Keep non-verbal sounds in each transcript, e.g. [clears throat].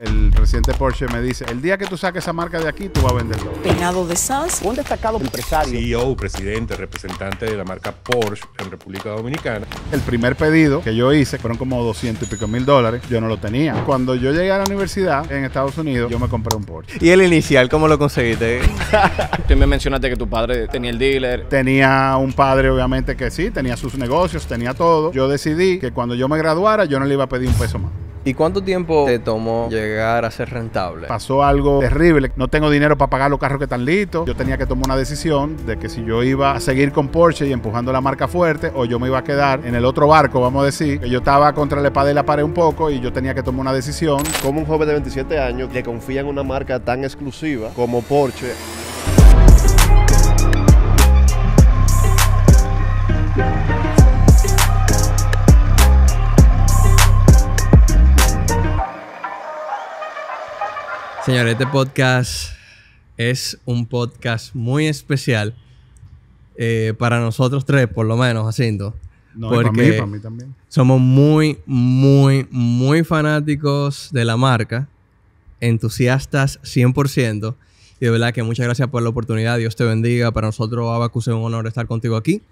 El presidente Porsche me dice, el día que tú saques esa marca de aquí, tú vas a venderlo. Peñado de Sanz, un destacado empresario. CEO, presidente, representante de la marca Porsche en República Dominicana. El primer pedido que yo hice fueron como 200 y pico mil dólares. Yo no lo tenía. Cuando yo llegué a la universidad en Estados Unidos, yo me compré un Porsche. ¿Y el inicial cómo lo conseguiste? [laughs] tú me mencionaste que tu padre tenía el dealer. Tenía un padre, obviamente, que sí, tenía sus negocios, tenía todo. Yo decidí que cuando yo me graduara, yo no le iba a pedir un peso más. ¿Y cuánto tiempo te tomó llegar a ser rentable? Pasó algo terrible. No tengo dinero para pagar los carros que están listos. Yo tenía que tomar una decisión de que si yo iba a seguir con Porsche y empujando la marca fuerte o yo me iba a quedar en el otro barco, vamos a decir, que yo estaba contra la espada y la pared un poco y yo tenía que tomar una decisión. Como un joven de 27 años que confía en una marca tan exclusiva como Porsche. Señores, este podcast es un podcast muy especial eh, para nosotros tres, por lo menos, Jacinto. No, porque para mí, para mí también. Somos muy, muy, muy fanáticos de la marca, entusiastas 100%. Y de verdad que muchas gracias por la oportunidad. Dios te bendiga. Para nosotros, Abacus, es un honor estar contigo aquí.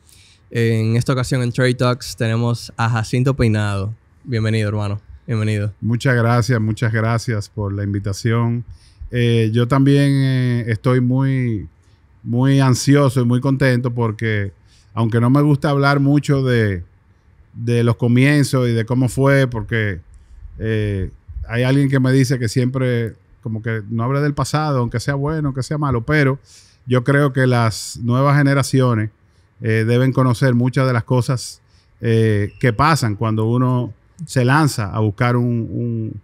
En esta ocasión en Trade Talks tenemos a Jacinto Peinado. Bienvenido, hermano. Bienvenido. Muchas gracias, muchas gracias por la invitación. Eh, yo también eh, estoy muy, muy ansioso y muy contento porque, aunque no me gusta hablar mucho de, de los comienzos y de cómo fue, porque eh, hay alguien que me dice que siempre, como que no hable del pasado, aunque sea bueno, aunque sea malo, pero yo creo que las nuevas generaciones deben conocer muchas de las cosas que pasan cuando uno se lanza a buscar un,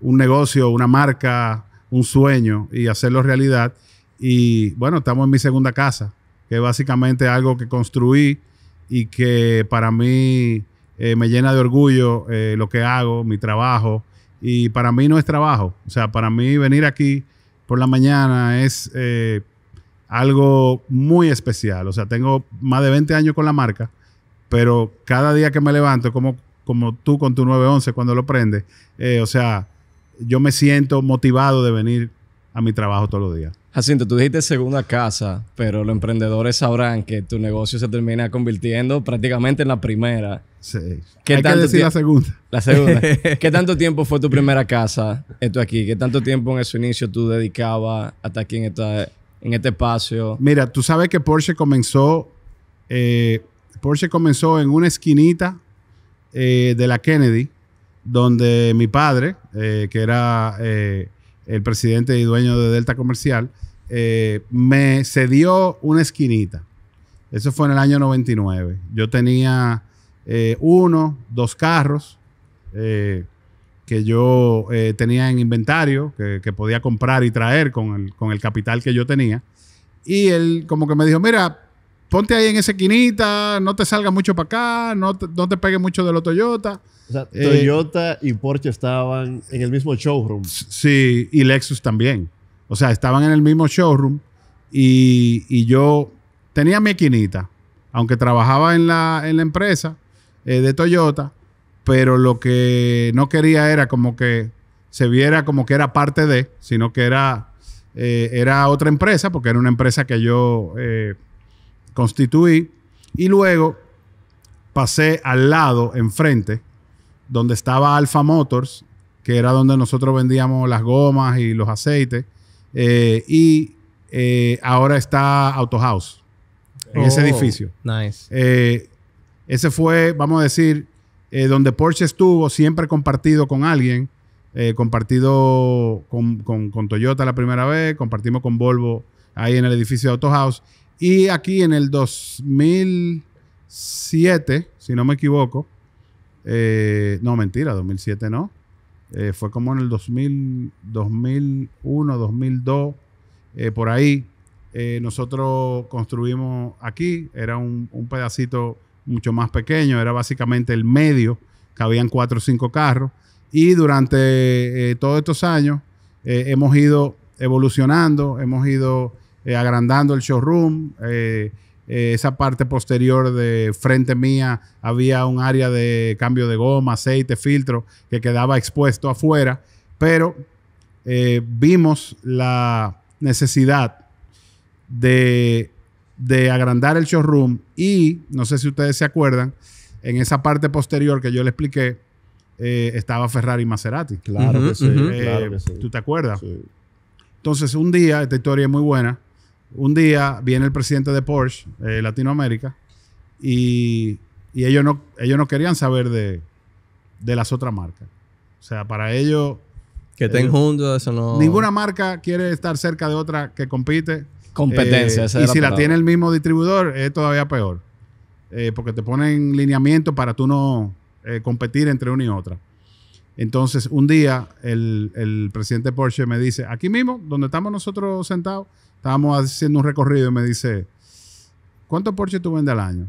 negocio, una marca, un sueño y hacerlo realidad. Y bueno, estamos en mi segunda casa, que es básicamente algo que construí y que para mí eh, me llena de orgullo eh, lo que hago, mi trabajo. Y para mí no es trabajo. O sea, para mí venir aquí por la mañana es eh, algo muy especial. O sea, tengo más de 20 años con la marca, pero cada día que me levanto como como tú con tu 911 cuando lo prendes. Eh, o sea, yo me siento motivado de venir a mi trabajo todos los días. Jacinto, tú dijiste segunda casa, pero los emprendedores sabrán que tu negocio se termina convirtiendo prácticamente en la primera. Sí. ¿Qué tanto que decir la segunda. La segunda. [laughs] ¿Qué tanto tiempo fue tu primera casa, esto aquí? ¿Qué tanto tiempo en su inicio tú dedicabas hasta aquí en, este espacio? Mira, tú sabes que Porsche comenzó, eh, Porsche comenzó en una esquinita eh, de la Kennedy, donde mi padre, eh, que era eh, el presidente y dueño de Delta Comercial, me cedió una esquinita. Eso fue en el año 99. Yo tenía uno, dos carros que yo tenía en inventario, que, podía comprar y traer con el, con el capital que yo tenía. Y él como que me dijo, mira, ponte ahí en esa quinita. no te salga mucho para acá, no te, no pegue mucho de los Toyota. O sea, eh, Toyota y Porsche estaban en el mismo showroom. Sí, y Lexus también. O sea, estaban en el mismo showroom y, yo tenía mi esquinita, aunque trabajaba en la, en la empresa eh, de Toyota, pero lo que no quería era como que se viera como que era parte de, sino que era, eh, era otra empresa, porque era una empresa que yo constituí y luego pasé al lado, enfrente, donde estaba Alfa Motors, que era donde nosotros vendíamos las gomas y los aceites, eh, y eh, ahora está House en ese oh, edificio. Nice. Eh, ese fue, vamos a decir, donde Porsche estuvo siempre compartido con alguien, compartido con, con, Toyota la primera vez, compartimos con Volvo ahí en el edificio de House. Y aquí en el 2007, si no me equivoco, eh, no, mentira, 2007 no. Eh, fue como en el 2000, 2001, 2002, por ahí. Eh, nosotros construimos aquí, era un, un, pedacito mucho más pequeño, era básicamente el medio, cabían cuatro o cinco carros. Y durante todos estos años hemos ido evolucionando, hemos ido eh, agrandando el showroom. Eh, eh, esa parte posterior de frente mía había un área de cambio de goma, aceite, filtro que quedaba expuesto afuera, pero vimos la necesidad de, agrandar el showroom y, no sé si ustedes se acuerdan, en esa parte posterior que yo le expliqué, estaba Ferrari Maserati. Claro, claro que sí. ¿Tú te acuerdas? Entonces, un día, esta historia es muy buena, un día viene el presidente de Porsche, eh, Latinoamérica, y, ellos, no, ellos no querían saber de, las otras marcas. O sea, para ellos... Que estén juntos, eso no... Ninguna marca quiere estar cerca de otra que compite. Competencia, eh, Y si la, tiene el mismo distribuidor, es todavía peor. Eh, porque te ponen lineamiento para tú no competir entre una y otra. Entonces, un día el, el presidente Porsche me dice, aquí mismo, donde estamos nosotros sentados, Estábamos haciendo un recorrido y me dice, ¿cuánto Porsche tú vendes al año?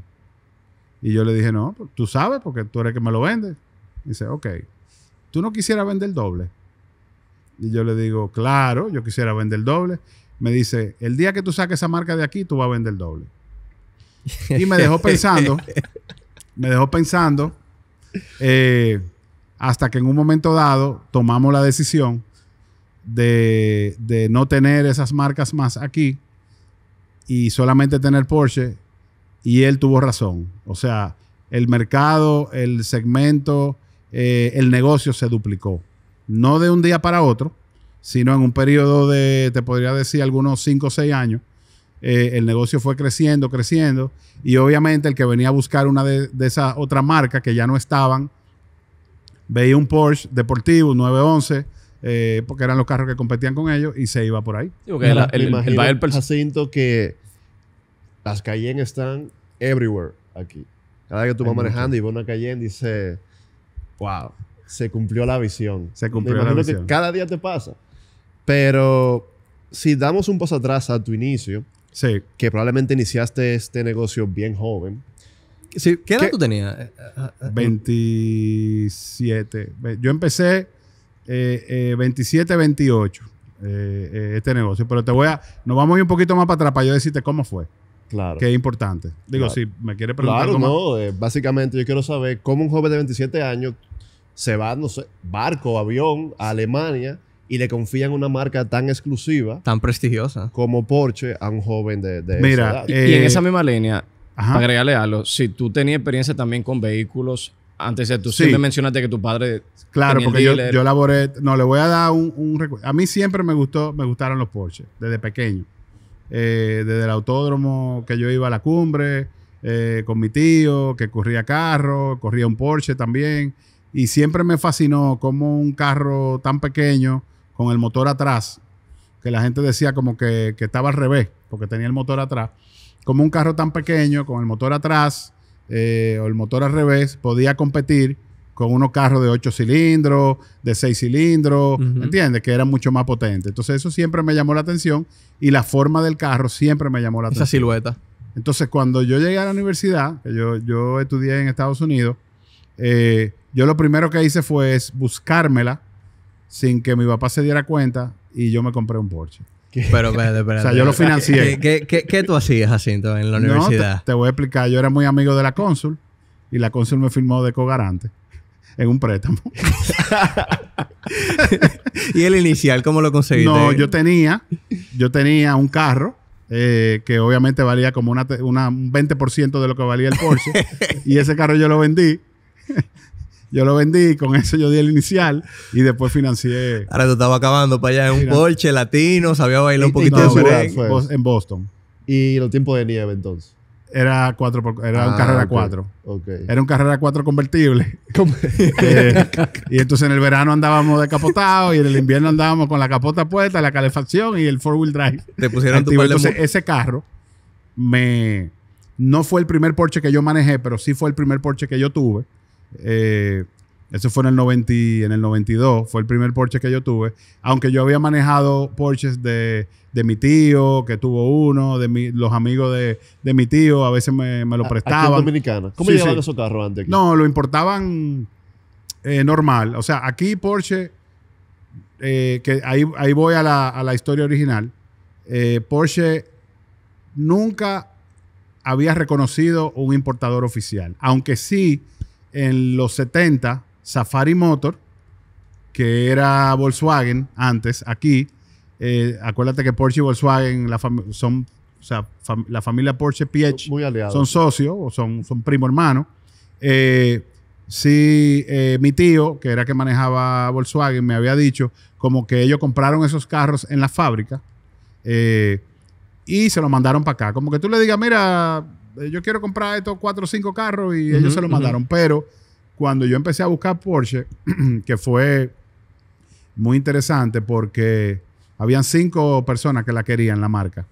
Y yo le dije, no, pues, tú sabes porque tú eres el que me lo vende. Dice, ok, ¿tú no quisieras vender el doble? Y yo le digo, claro, yo quisiera vender el doble. Me dice, el día que tú saques esa marca de aquí, tú vas a vender el doble. Y me dejó pensando, [laughs] me dejó pensando, eh, hasta que en un momento dado tomamos la decisión de, no tener esas marcas más aquí y solamente tener Porsche. Y él tuvo razón. O sea, el mercado, el segmento, eh, el negocio se duplicó. No de un día para otro, sino en un periodo de, te podría decir, algunos 5 o 6 años. Eh, el negocio fue creciendo, creciendo. Y obviamente el que venía a buscar una de, de esas otras marcas que ya no estaban, veía un Porsche deportivo, 911 eh, porque eran los carros que competían con ellos y se iba por ahí. Sí, el, que las calles están everywhere aquí. Cada vez que tú vas manejando y ves una Cayenne, dice, wow, se cumplió la visión. Se cumplió la visión. cada día te pasa. Pero si damos un paso atrás a tu inicio, que probablemente iniciaste este negocio bien joven. Sí, ¿Qué edad tú tenías? 27. Eh, eh, yo empecé eh, 27, eh, 28 eh, eh, este negocio. Pero te voy a. Nos vamos a ir un poquito más para atrás para yo decirte cómo fue. Claro. Que es importante. Digo, si me quiere preguntar. Claro, no. básicamente, yo quiero saber cómo un joven de 27 años se va, no sé, barco, avión, a Alemania y le confían una marca tan exclusiva. Tan prestigiosa. Como Porsche a un joven de, de esa edad. y en esa misma línea, agregale a agregarle algo, si tú tenías experiencia también con vehículos antes de tú sí. siempre mencionaste que tu padre. Claro, porque yo, yo elaboré. No, le voy a dar un, recuerdo. A mí siempre me gustó, me gustaron los Porsche, desde pequeño. Eh, desde el autódromo que yo iba a la cumbre eh, con mi tío, que corría carro, corría un Porsche también. Y siempre me fascinó como un carro tan pequeño, con el motor atrás, que la gente decía como que, que estaba al revés, porque tenía el motor atrás, como un carro tan pequeño, con el motor atrás, eh, o el motor al revés, podía competir con unos carros de 8 cilindros, de 6 cilindros, ¿me ¿entiendes? Que eran mucho más potentes. Entonces eso siempre me llamó la atención y la forma del carro siempre me llamó la atención. Esa silueta. Entonces cuando yo llegué a la universidad, que yo, yo estudié en Estados Unidos, eh, yo lo primero que hice fue buscármela sin que mi papá se diera cuenta y yo me compré un Porsche. Pero, espérate, O sea, yo lo financié. ¿Qué, tú hacías, Jacinto, en la universidad? No, te, voy a explicar. Yo era muy amigo de la cónsul y la cónsul me firmó de cogarante en un préstamo. [laughs] ¿Y el inicial cómo lo conseguiste? No, yo tenía, yo tenía un carro eh, que obviamente valía como un 20% de lo que valía el Porsche. [laughs] y ese carro yo lo vendí yo lo vendí, con eso yo di el inicial y después financié. Ahora tú estabas acabando para allá en un Porsche latino, sabía bailar un poquito de En Boston. ¿Y los tiempos de nieve entonces? Era, cuatro ah, era un carrera 4. Era un carrera 4 convertible. [laughs] Eh, y entonces en el verano andábamos decapotados y en el invierno andábamos con la capota puesta, la calefacción y el four-wheel drive. Te pusieron Entonces ese carro me... No fue el primer Porsche que yo manejé, pero sí fue el primer Porsche que yo tuve. Eh, eso fue en el, en el 92, fue el primer Porsche que yo tuve. Aunque yo había manejado Porsches de, mi tío, que tuvo uno, de los amigos de, mi tío, a veces me, lo ah, prestaban. ¿Cómo llevaban esos carros antes? No, lo importaban eh, normal. O sea, aquí Porsche, eh, que ahí, voy a la, historia original. Porsche nunca había reconocido un importador oficial. Aunque sí en los 70, Safari Motor, que era Volkswagen antes, aquí, eh, acuérdate que Porsche y Volkswagen la son, o sea, la familia Porsche Piech son socios o son, son primo hermano. Eh, sí, eh, mi tío, que era que manejaba Volkswagen, me había dicho como que ellos compraron esos carros en la fábrica y se los mandaron para acá. Como que tú le digas, mira, eh, yo quiero comprar estos cuatro o cinco carros y ellos se lo mandaron. Pero cuando yo empecé a buscar Porsche, [clears throat] que fue muy interesante porque habían cinco personas que la querían, la marca.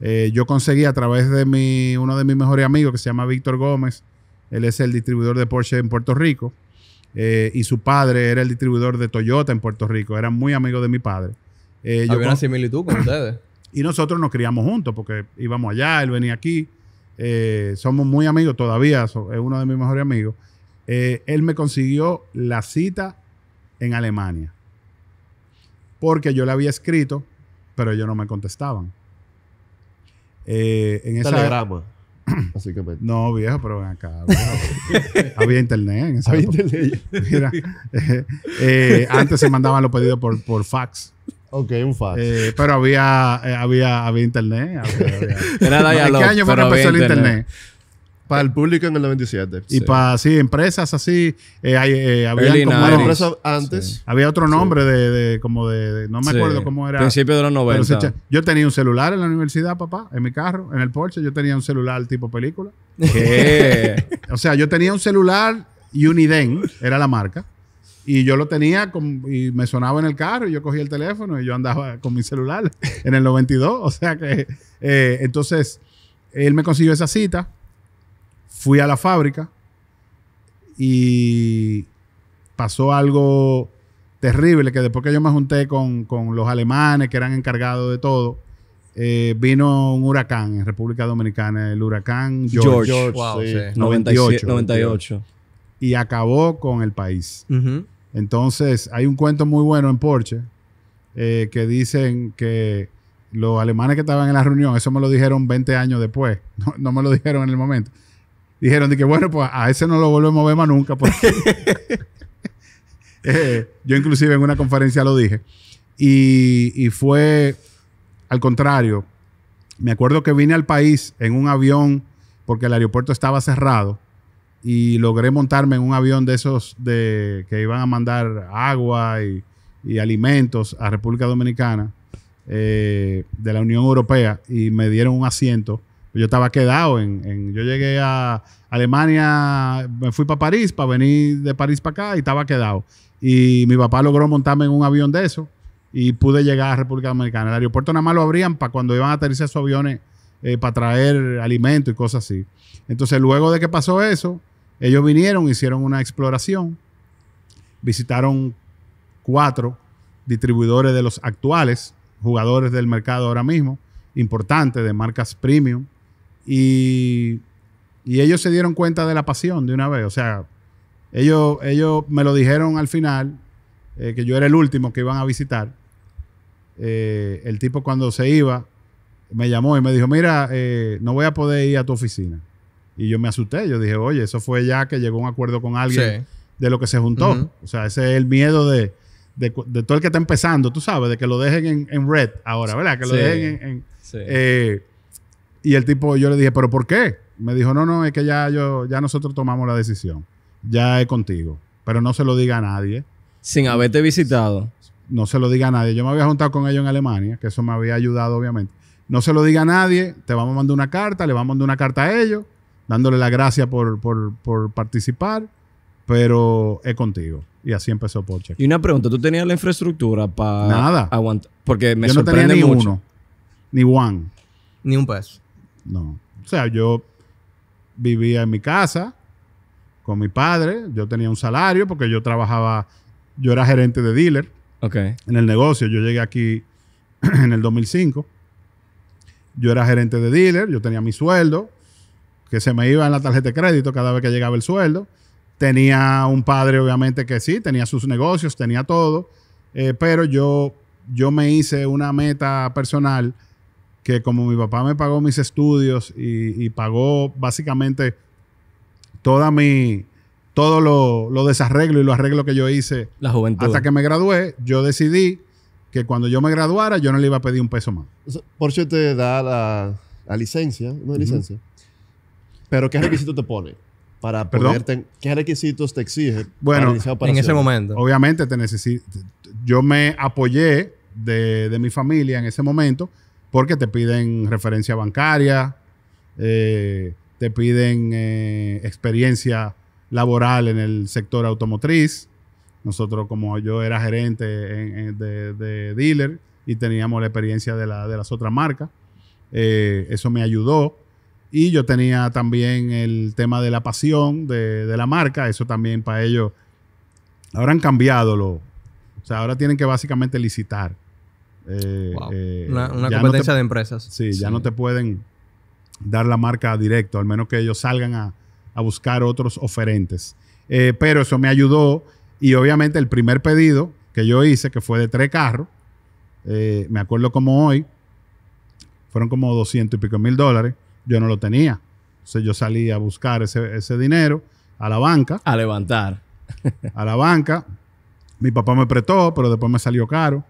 Eh, yo conseguí a través de mi, uno de mis mejores amigos que se llama Víctor Gómez. Él es el distribuidor de Porsche en Puerto Rico. Eh, y su padre era el distribuidor de Toyota en Puerto Rico. Era muy amigo de mi padre. Había una similitud con ustedes. [clears throat] Y nosotros nos criamos juntos porque íbamos allá, él venía aquí. Eh, somos muy amigos todavía, es uno de mis mejores amigos. Eh, él me consiguió la cita en Alemania. Porque yo le había escrito, pero ellos no me contestaban. Eh, en [coughs] pues. No, viejo, pero ven acá. [laughs] había internet [laughs] antes se mandaban los pedidos por, por fax. Ok, un fax. Eh, pero había, eh, había, había internet. Había, había. [laughs] qué año fue que empezó el internet? Para el público en el 97. Y para, sí, empresas así. Eh, había antes. Había otro nombre de, como de, no me acuerdo cómo era. Principio de los 90. yo tenía un celular en la universidad, papá, en mi carro, en el Porsche. Yo tenía un celular tipo película. ¿Qué? [laughs] o sea, yo tenía un celular Uniden, era la marca. Y yo lo tenía con, y me sonaba en el carro y yo cogía el teléfono y yo andaba con mi celular [laughs] en el 92. O sea que eh, entonces él me consiguió esa cita, fui a la fábrica y pasó algo terrible que después que yo me junté con, con los alemanes que eran encargados de todo, eh, vino un huracán en República Dominicana, el huracán George, wow, 98, 98, Y acabó con el país. Uh entonces, hay un cuento muy bueno en Porsche eh, que dicen que los alemanes que estaban en la reunión, eso me lo dijeron 20 años después, [laughs] no, me lo dijeron en el momento. Dijeron de que, bueno, pues a ese no lo volvemos a ver más nunca. Porque [laughs] eh, yo inclusive en una conferencia lo dije. y fue al contrario. Me acuerdo que vine al país en un avión porque el aeropuerto estaba cerrado y logré montarme en un avión de esos de, que iban a mandar agua y, alimentos a República Dominicana eh, de la Unión Europea y me dieron un asiento. Yo estaba quedado en, yo llegué a Alemania, me fui para París para venir de París para acá y estaba quedado. Y mi papá logró montarme en un avión de esos y pude llegar a República Dominicana. El aeropuerto nada más lo abrían para cuando iban a aterrizar sus aviones eh, para traer alimento y cosas así. Entonces, luego de que pasó eso, ellos vinieron, hicieron una exploración, visitaron cuatro distribuidores de los actuales jugadores del mercado ahora mismo, importantes de marcas premium, y, ellos se dieron cuenta de la pasión de una vez. O sea, ellos, ellos me lo dijeron al final, eh, que yo era el último que iban a visitar. Eh, el tipo cuando se iba me llamó y me dijo, mira, eh, no voy a poder ir a tu oficina. Y yo me asusté. Yo dije, oye, eso fue ya que llegó un acuerdo con alguien de lo que se juntó. O sea, ese es el miedo de, de, todo el que está empezando, tú sabes, de que lo dejen en, red ahora, ¿verdad? Que lo dejen en... Eh, y el tipo, yo le dije, ¿pero por qué? Me dijo, no, no, es que ya, yo, ya nosotros tomamos la decisión. Ya es contigo. Pero no se lo diga a nadie. Sin haberte visitado. No se lo diga a nadie. Yo me había juntado con ellos en Alemania, que eso me había ayudado, obviamente. No se lo diga a nadie, te vamos a mandar una carta, le vamos a mandar una carta a ellos dándole la gracia por, participar, pero es contigo. Y así empezó Porsche. Y una pregunta, ¿tú tenías la infraestructura para Nada. aguantar? Porque me yo no tenía ni uno, ni one. Ni un peso. No. O sea, yo vivía en mi casa con mi padre, yo tenía un salario porque yo trabajaba, yo era gerente de dealer en el negocio, yo llegué aquí [clears throat] en el 2005, yo era gerente de dealer, yo tenía mi sueldo, que se me iba en la tarjeta de crédito cada vez que llegaba el sueldo. Tenía un padre, obviamente, que sí, tenía sus negocios, tenía todo, eh, pero yo, yo me hice una meta personal que como mi papá me pagó mis estudios y, pagó básicamente toda mi, todo lo, lo, desarreglo y los arreglos que yo hice hasta que me gradué, yo decidí que cuando yo me graduara yo no le iba a pedir un peso más. Por si te da la, licencia, una licencia. Pero ¿qué requisitos te pone? Para ¿Qué requisitos te exige? Bueno, en ese momento. Obviamente te Yo me apoyé de, mi familia en ese momento porque te piden referencia bancaria, eh, te piden eh, experiencia laboral en el sector automotriz. Nosotros, como yo era gerente de, dealer y teníamos la experiencia de, la, de las otras marcas, eh, eso me ayudó. Y yo tenía también el tema de la pasión de, la marca. Eso también para ellos. Ahora han cambiado lo. O sea, ahora tienen que básicamente licitar. Eh, eh, una, competencia de empresas. Sí, ya no te pueden dar la marca directo, al menos que ellos salgan a, buscar otros oferentes. Eh, pero eso me ayudó y obviamente el primer pedido que yo hice, que fue de tres carros, me acuerdo como hoy, fueron como doscientos y pico mil dólares yo no lo tenía. Entonces yo salí a buscar ese, dinero a la banca. A levantar. a la banca. Mi papá me prestó, pero después me salió caro,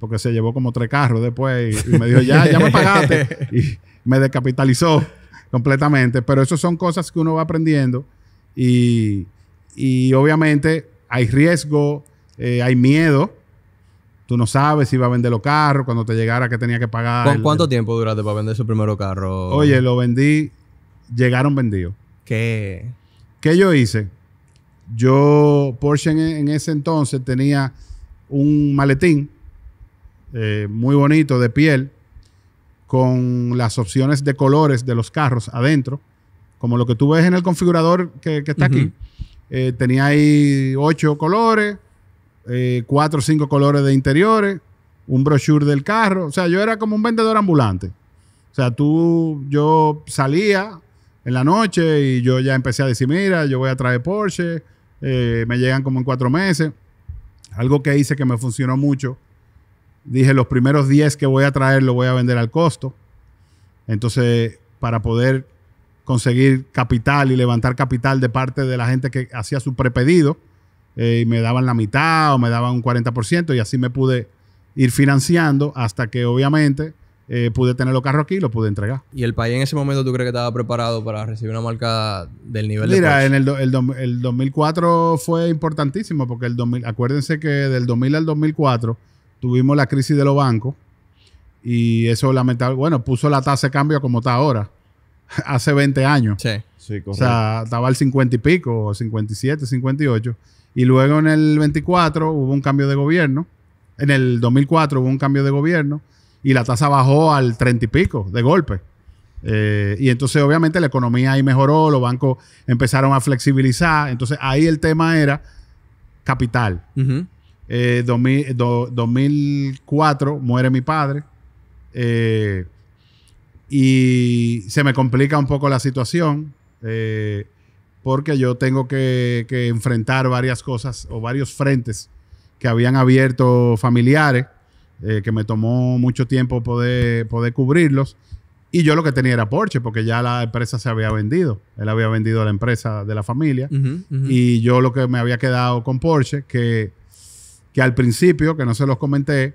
porque se llevó como tres carros después y, me dijo, ya, ya me pagaste. [laughs] y me descapitalizó completamente. Pero eso son cosas que uno va aprendiendo y, obviamente hay riesgo, eh, hay miedo Tú no sabes si iba a vender los carros, cuando te llegara que tenía que pagar. ¿Con cuánto tiempo duraste para vender su primer carro? Oye, lo vendí, llegaron vendidos. ¿Qué? ¿Qué yo hice? Yo, Porsche en, ese entonces tenía un maletín eh, muy bonito de piel con las opciones de colores de los carros adentro, como lo que tú ves en el configurador que, está aquí. Eh, tenía ahí ocho colores, eh, cuatro o cinco colores de interiores, un brochure del carro. O sea, yo era como un vendedor ambulante. O sea, tú, yo salía en la noche y yo ya empecé a decir, mira, yo voy a traer Porsche, eh, me llegan como en cuatro meses. Algo que hice que me funcionó mucho. Dije, los primeros 10 que voy a traer lo voy a vender al costo. Entonces, para poder conseguir capital y levantar capital de parte de la gente que hacía su prepedido, eh, y me daban la mitad o me daban un 40% y así me pude ir financiando hasta que obviamente eh, pude tener los carros aquí y los pude entregar. ¿Y el país en ese momento tú crees que estaba preparado para recibir una marca del nivel Mira, de en el, el, 2004 fue importantísimo porque el 2000, acuérdense que del 2000 al 2004 tuvimos la crisis de los bancos y eso lamentable, bueno, puso la tasa de cambio como está ahora, [laughs] hace 20 años. Sí. O sea, estaba al 50 y pico, 57, 58. Y luego en el 24 hubo un cambio de gobierno. En el 2004 hubo un cambio de gobierno y la tasa bajó al 30 y pico de golpe. Eh, y entonces obviamente la economía ahí mejoró, los bancos empezaron a flexibilizar. Entonces ahí el tema era capital. En eh, 2004 muere mi padre. Eh, y se me complica un poco la situación porque yo tengo que, enfrentar varias cosas o varios frentes que habían abierto familiares, eh, que me tomó mucho tiempo poder, poder cubrirlos. Y yo lo que tenía era Porsche, porque ya la empresa se había vendido. Él había vendido la empresa de la familia. Y yo lo que me había quedado con Porsche, que, que al principio, que no se los comenté,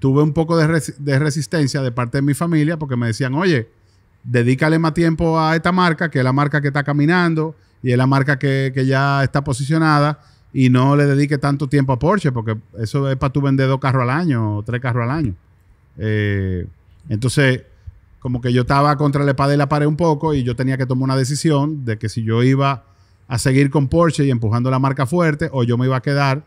tuve un poco de, de, resistencia de parte de mi familia, porque me decían, oye, dedícale más tiempo a esta marca, que es la marca que está caminando, y es la marca que, ya está posicionada y no le dedique tanto tiempo a Porsche, porque eso es para tú vender dos carros al año o tres carros al año. Eh, entonces, como que yo estaba contra la espada y la pared un poco y yo tenía que tomar una decisión de que si yo iba a seguir con Porsche y empujando la marca fuerte o yo me iba a quedar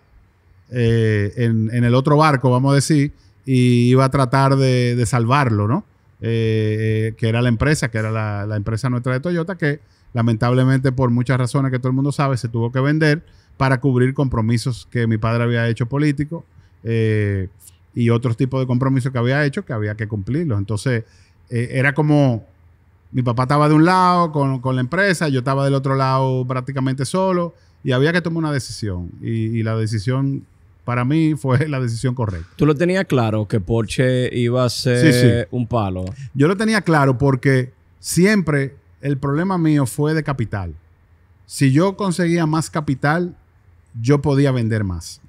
eh, en, el otro barco, vamos a decir, y iba a tratar de, salvarlo, ¿no? Eh, que era la empresa, que era la empresa nuestra de Toyota, que Lamentablemente, por muchas razones que todo el mundo sabe, se tuvo que vender para cubrir compromisos que mi padre había hecho político eh, y otros tipos de compromisos que había hecho que había que cumplirlos. Entonces, eh, era como mi papá estaba de un lado con, la empresa, yo estaba del otro lado prácticamente solo y había que tomar una decisión. Y, la decisión para mí fue la decisión correcta. ¿Tú lo tenías claro que Porsche iba a ser un palo? Yo lo tenía claro porque siempre el problema mío fue de capital. Si yo conseguía más capital, yo podía vender más.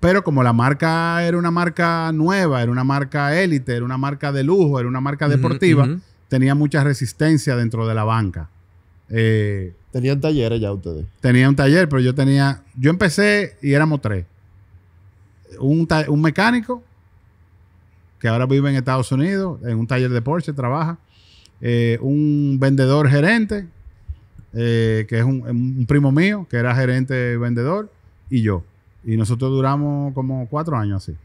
Pero como la marca era una marca nueva, era una marca élite, era una marca de lujo, era una marca deportiva, tenía mucha resistencia dentro de la banca. Eh, Tenían talleres ya ustedes. Tenía un taller, pero yo tenía. Yo empecé y éramos tres. Un, un mecánico, que ahora vive en Estados Unidos, en un taller de Porsche, trabaja. Eh, un vendedor gerente, eh, que es un, primo mío, que era gerente vendedor, y yo. Y nosotros duramos como cuatro años así.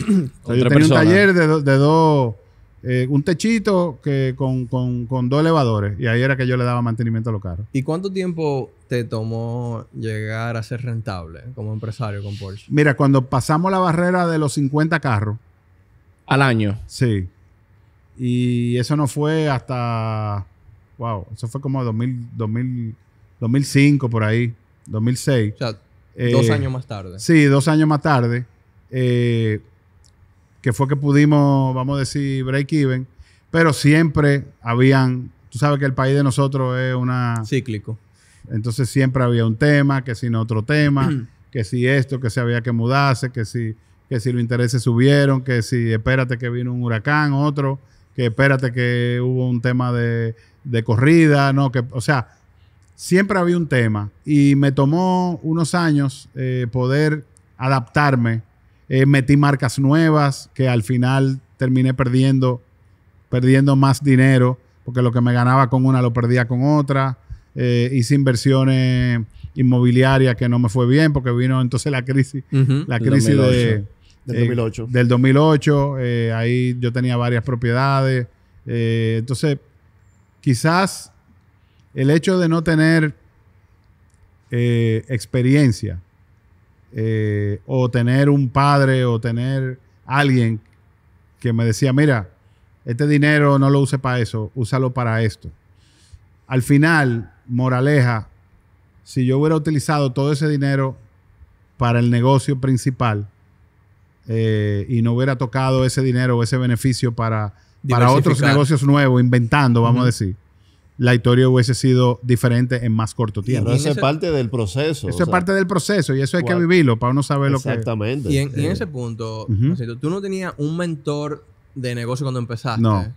[clears throat] tenía un taller de, dos, eh, un techito que con, con, dos elevadores, y ahí era que yo le daba mantenimiento a los carros. ¿Y cuánto tiempo te tomó llegar a ser rentable como empresario con Porsche? Mira, cuando pasamos la barrera de los 50 carros. Al año. Sí. Y eso no fue hasta, wow, eso fue como 2000, 2000 2005 por ahí, 2006. O sea, dos eh, años más tarde. Sí, dos años más tarde, eh, que fue que pudimos, vamos a decir, break even, pero siempre habían, tú sabes que el país de nosotros es una... Cíclico. Entonces siempre había un tema, que si no otro tema, [clears throat] que si esto, que si había que mudarse, que si, que si los intereses subieron, que si espérate que vino un huracán, otro que espérate que hubo un tema de, corrida, no, que, o sea, siempre había un tema y me tomó unos años eh, poder adaptarme. Eh, metí marcas nuevas que al final terminé perdiendo, perdiendo más dinero porque lo que me ganaba con una lo perdía con otra. Eh, hice inversiones inmobiliarias que no me fue bien porque vino entonces la crisis, la crisis de, del 2008. Eh, del 2008. Eh, ahí yo tenía varias propiedades. Eh, entonces, quizás el hecho de no tener experiencia o tener un padre o tener alguien que me decía, mira, este dinero no lo use para eso, úsalo para esto. Al final, moraleja, si yo hubiera utilizado todo ese dinero para el negocio principal, eh, y no hubiera tocado ese dinero o ese beneficio para, para otros negocios nuevos, inventando, vamos a decir, la historia hubiese sido diferente en más corto tiempo. eso es parte del proceso. Eso es parte del proceso y eso hay que vivirlo para uno saber lo que... Exactamente. Y en, eh, ese punto, tú no tenías un mentor de negocio cuando empezaste. No.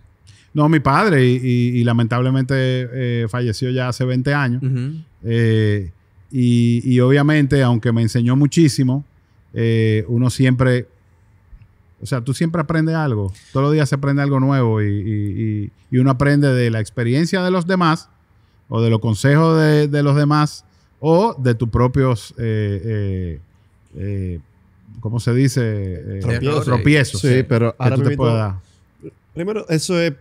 No, mi padre, y, lamentablemente eh, falleció ya hace 20 años. y, obviamente, aunque me enseñó muchísimo, uno siempre o sea, tú siempre aprendes algo. Todos los días se aprende algo nuevo y, y, uno aprende de la experiencia de los demás o de los consejos de, los demás o de tus propios, eh, eh, eh ¿cómo se dice? Eh, tropiezos. sí, pero ahora tú te puedo... dar. Primero, eso es...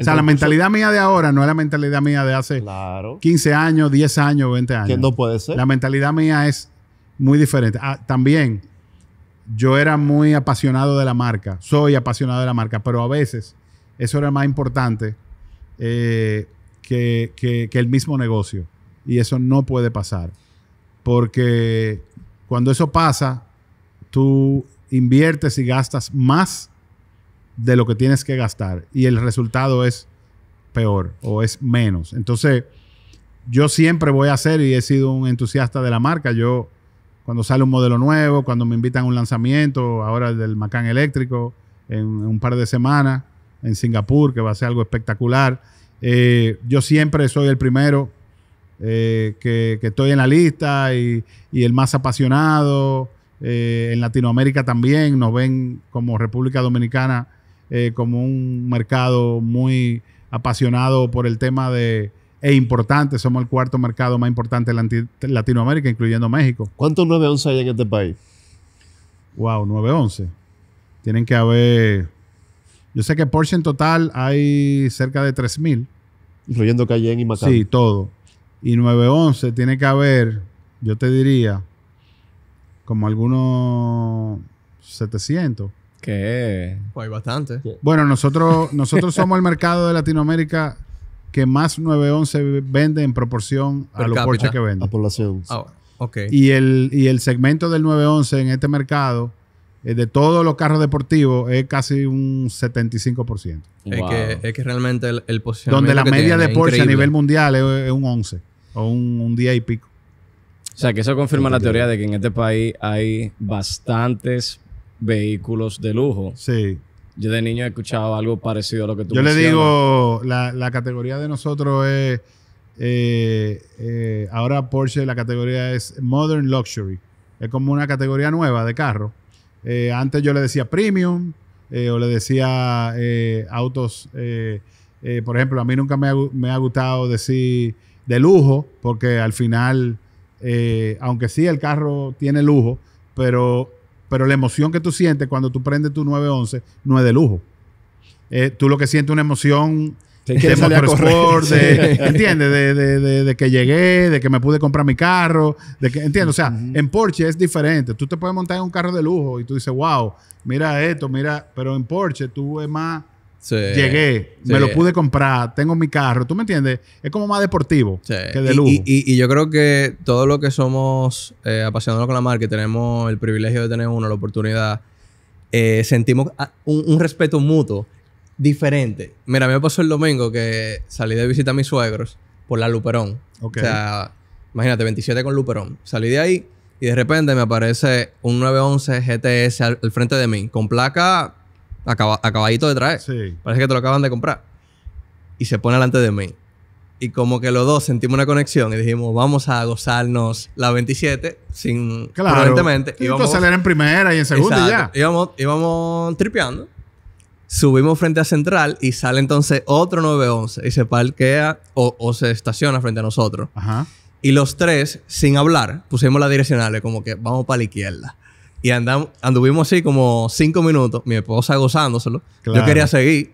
O sea, la mentalidad mía de ahora no es la mentalidad mía de hace 15 años, 10 años, 20 años. Que no puede ser. La mentalidad mía es muy diferente. Ah, también yo era muy apasionado de la marca, soy apasionado de la marca, pero a veces eso era más importante eh, que, el mismo negocio. Y eso no puede pasar. Porque cuando eso pasa, tú inviertes y gastas más de lo que tienes que gastar y el resultado es peor o es menos. Entonces, yo siempre voy a hacer, y he sido un entusiasta de la marca. Yo cuando sale un modelo nuevo, cuando me invitan a un lanzamiento, ahora el del Macán eléctrico, en, un par de semanas, en Singapur, que va a ser algo espectacular. Eh, yo siempre soy el primero eh, que, estoy en la lista y, el más apasionado. Eh, en Latinoamérica también nos ven como República Dominicana como un mercado muy apasionado por el tema de, e importante. Somos el cuarto mercado más importante de Latinoamérica, incluyendo México. ¿Cuántos 911 hay en este país? Wow, 911. Tienen que haber. Yo sé que Porsche en total hay cerca de 3000. Incluyendo Cayenne y Macan. Sí, todo. Y 911 tiene que haber, yo te diría, como algunos 700. ¿Qué? Pues hay bastante. Bueno, nosotros, nosotros somos el mercado de Latinoamérica que más 911 vende en proporción a los Porsche que vende. A población. Oh, okay. y, el, y el segmento del 911 en este mercado eh, de todos los carros deportivos es casi un 75%. Es, que, es, que, realmente el, el Donde la media de Porsche a nivel mundial es, un 11 o un, un, 10 y pico. O sea, que eso confirma la teoría de que en este país hay bastantes vehículos de lujo. Sí. Yo de niño he escuchado algo parecido a lo que tú Yo le digo, la, categoría de nosotros es. Eh, eh, ahora Porsche, la categoría es Modern Luxury. Es como una categoría nueva de carro. Eh, antes yo le decía Premium o le decía autos. por ejemplo, a mí nunca me me ha, gustado decir de lujo, porque al final, aunque sí el carro tiene lujo, pero pero la emoción que tú sientes cuando tú prendes tu 911 no es de lujo. Eh, tú lo que sientes una emoción de motorsport, de, De, de, de, que llegué, de que me pude comprar mi carro, de que, entiendo O sea, en Porsche es diferente. Tú te puedes montar en un carro de lujo y tú dices, wow, mira esto, mira, pero en Porsche tú es más Llegué, me lo pude comprar, tengo mi carro, ¿tú me entiendes? Es como más deportivo que de lujo. Y, yo creo que todos los que somos eh, apasionados con la marca y tenemos el privilegio de tener una, la oportunidad, eh, sentimos ah, un, respeto mutuo diferente. Mira, a mí me pasó el domingo que salí de visita a mis suegros por la Luperón. O sea, imagínate, 27 con Luperón. Salí de ahí y de repente me aparece un 911 GTS al frente de mí con placa acaba, acabadito de traer. Sí. Parece que te lo acaban de comprar. Y se pone delante de mí. Y como que los dos sentimos una conexión y dijimos, vamos a gozarnos la 27 sin... Claro. Y íbamos, salir en primera y en segunda y ya. Íbamos, íbamos tripeando. Subimos frente a Central y sale entonces otro 911 y se parquea o, se estaciona frente a nosotros. Y los tres, sin hablar, pusimos las direccionales como que vamos para la izquierda. Y andamos, anduvimos así como cinco minutos, mi esposa gozándoselo. Yo quería seguir.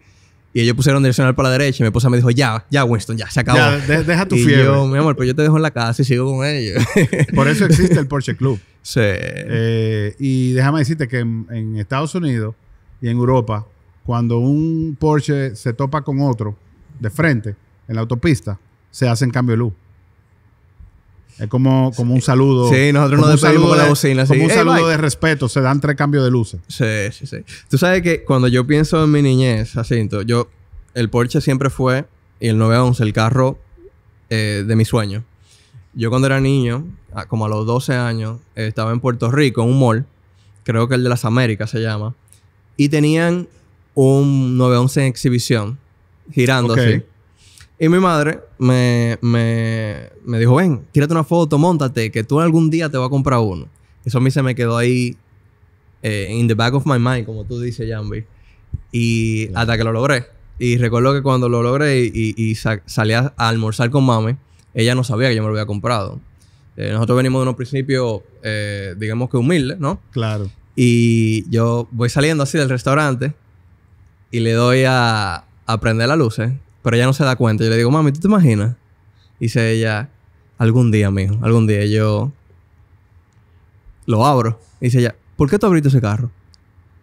Y ellos pusieron direccional para la derecha. Y mi esposa me dijo, ya, ya, Winston, ya, se acabó. Ya, deja tu y yo, mi amor, pues yo te dejo en la casa y sigo con ellos. [laughs] Por eso existe el Porsche Club. [laughs] Sí. Eh, y déjame decirte que en, Estados Unidos y en Europa, cuando un Porsche se topa con otro de frente en la autopista, se hacen cambio de luz. Es como, un saludo. Sí, nosotros nos despedimos con la bocina. Como un saludo de respeto. Se dan tres cambios de luces. Sí, sí, sí. Tú sabes que cuando yo pienso en mi niñez, Jacinto, yo... El Porsche siempre fue... Y el 911, el carro eh, de mi sueño. Yo cuando era niño, como a los 12 años, estaba en Puerto Rico, en un mall. Creo que el de las Américas se llama. Y tenían un 911 en exhibición. Girando así. Y mi madre me, dijo, ven, tírate una foto, montate, que tú algún día te vas a comprar uno. Eso a mí se me quedó ahí eh, in the back of my mind, como tú dices, Jambi. Y hasta que lo logré. Y recuerdo que cuando lo logré y, y, salí a, almorzar con mami, ella no sabía que yo me lo había comprado. Eh, nosotros venimos de unos principios, eh, digamos que humildes, ¿no? Claro. Y yo voy saliendo así del restaurante y le doy a, a prender las luces. Pero ella no se da cuenta. Yo le digo, mami, ¿tú te imaginas? Dice ella, algún día, mijo, algún día yo lo abro. Dice ella, ¿por qué tú abriste ese carro?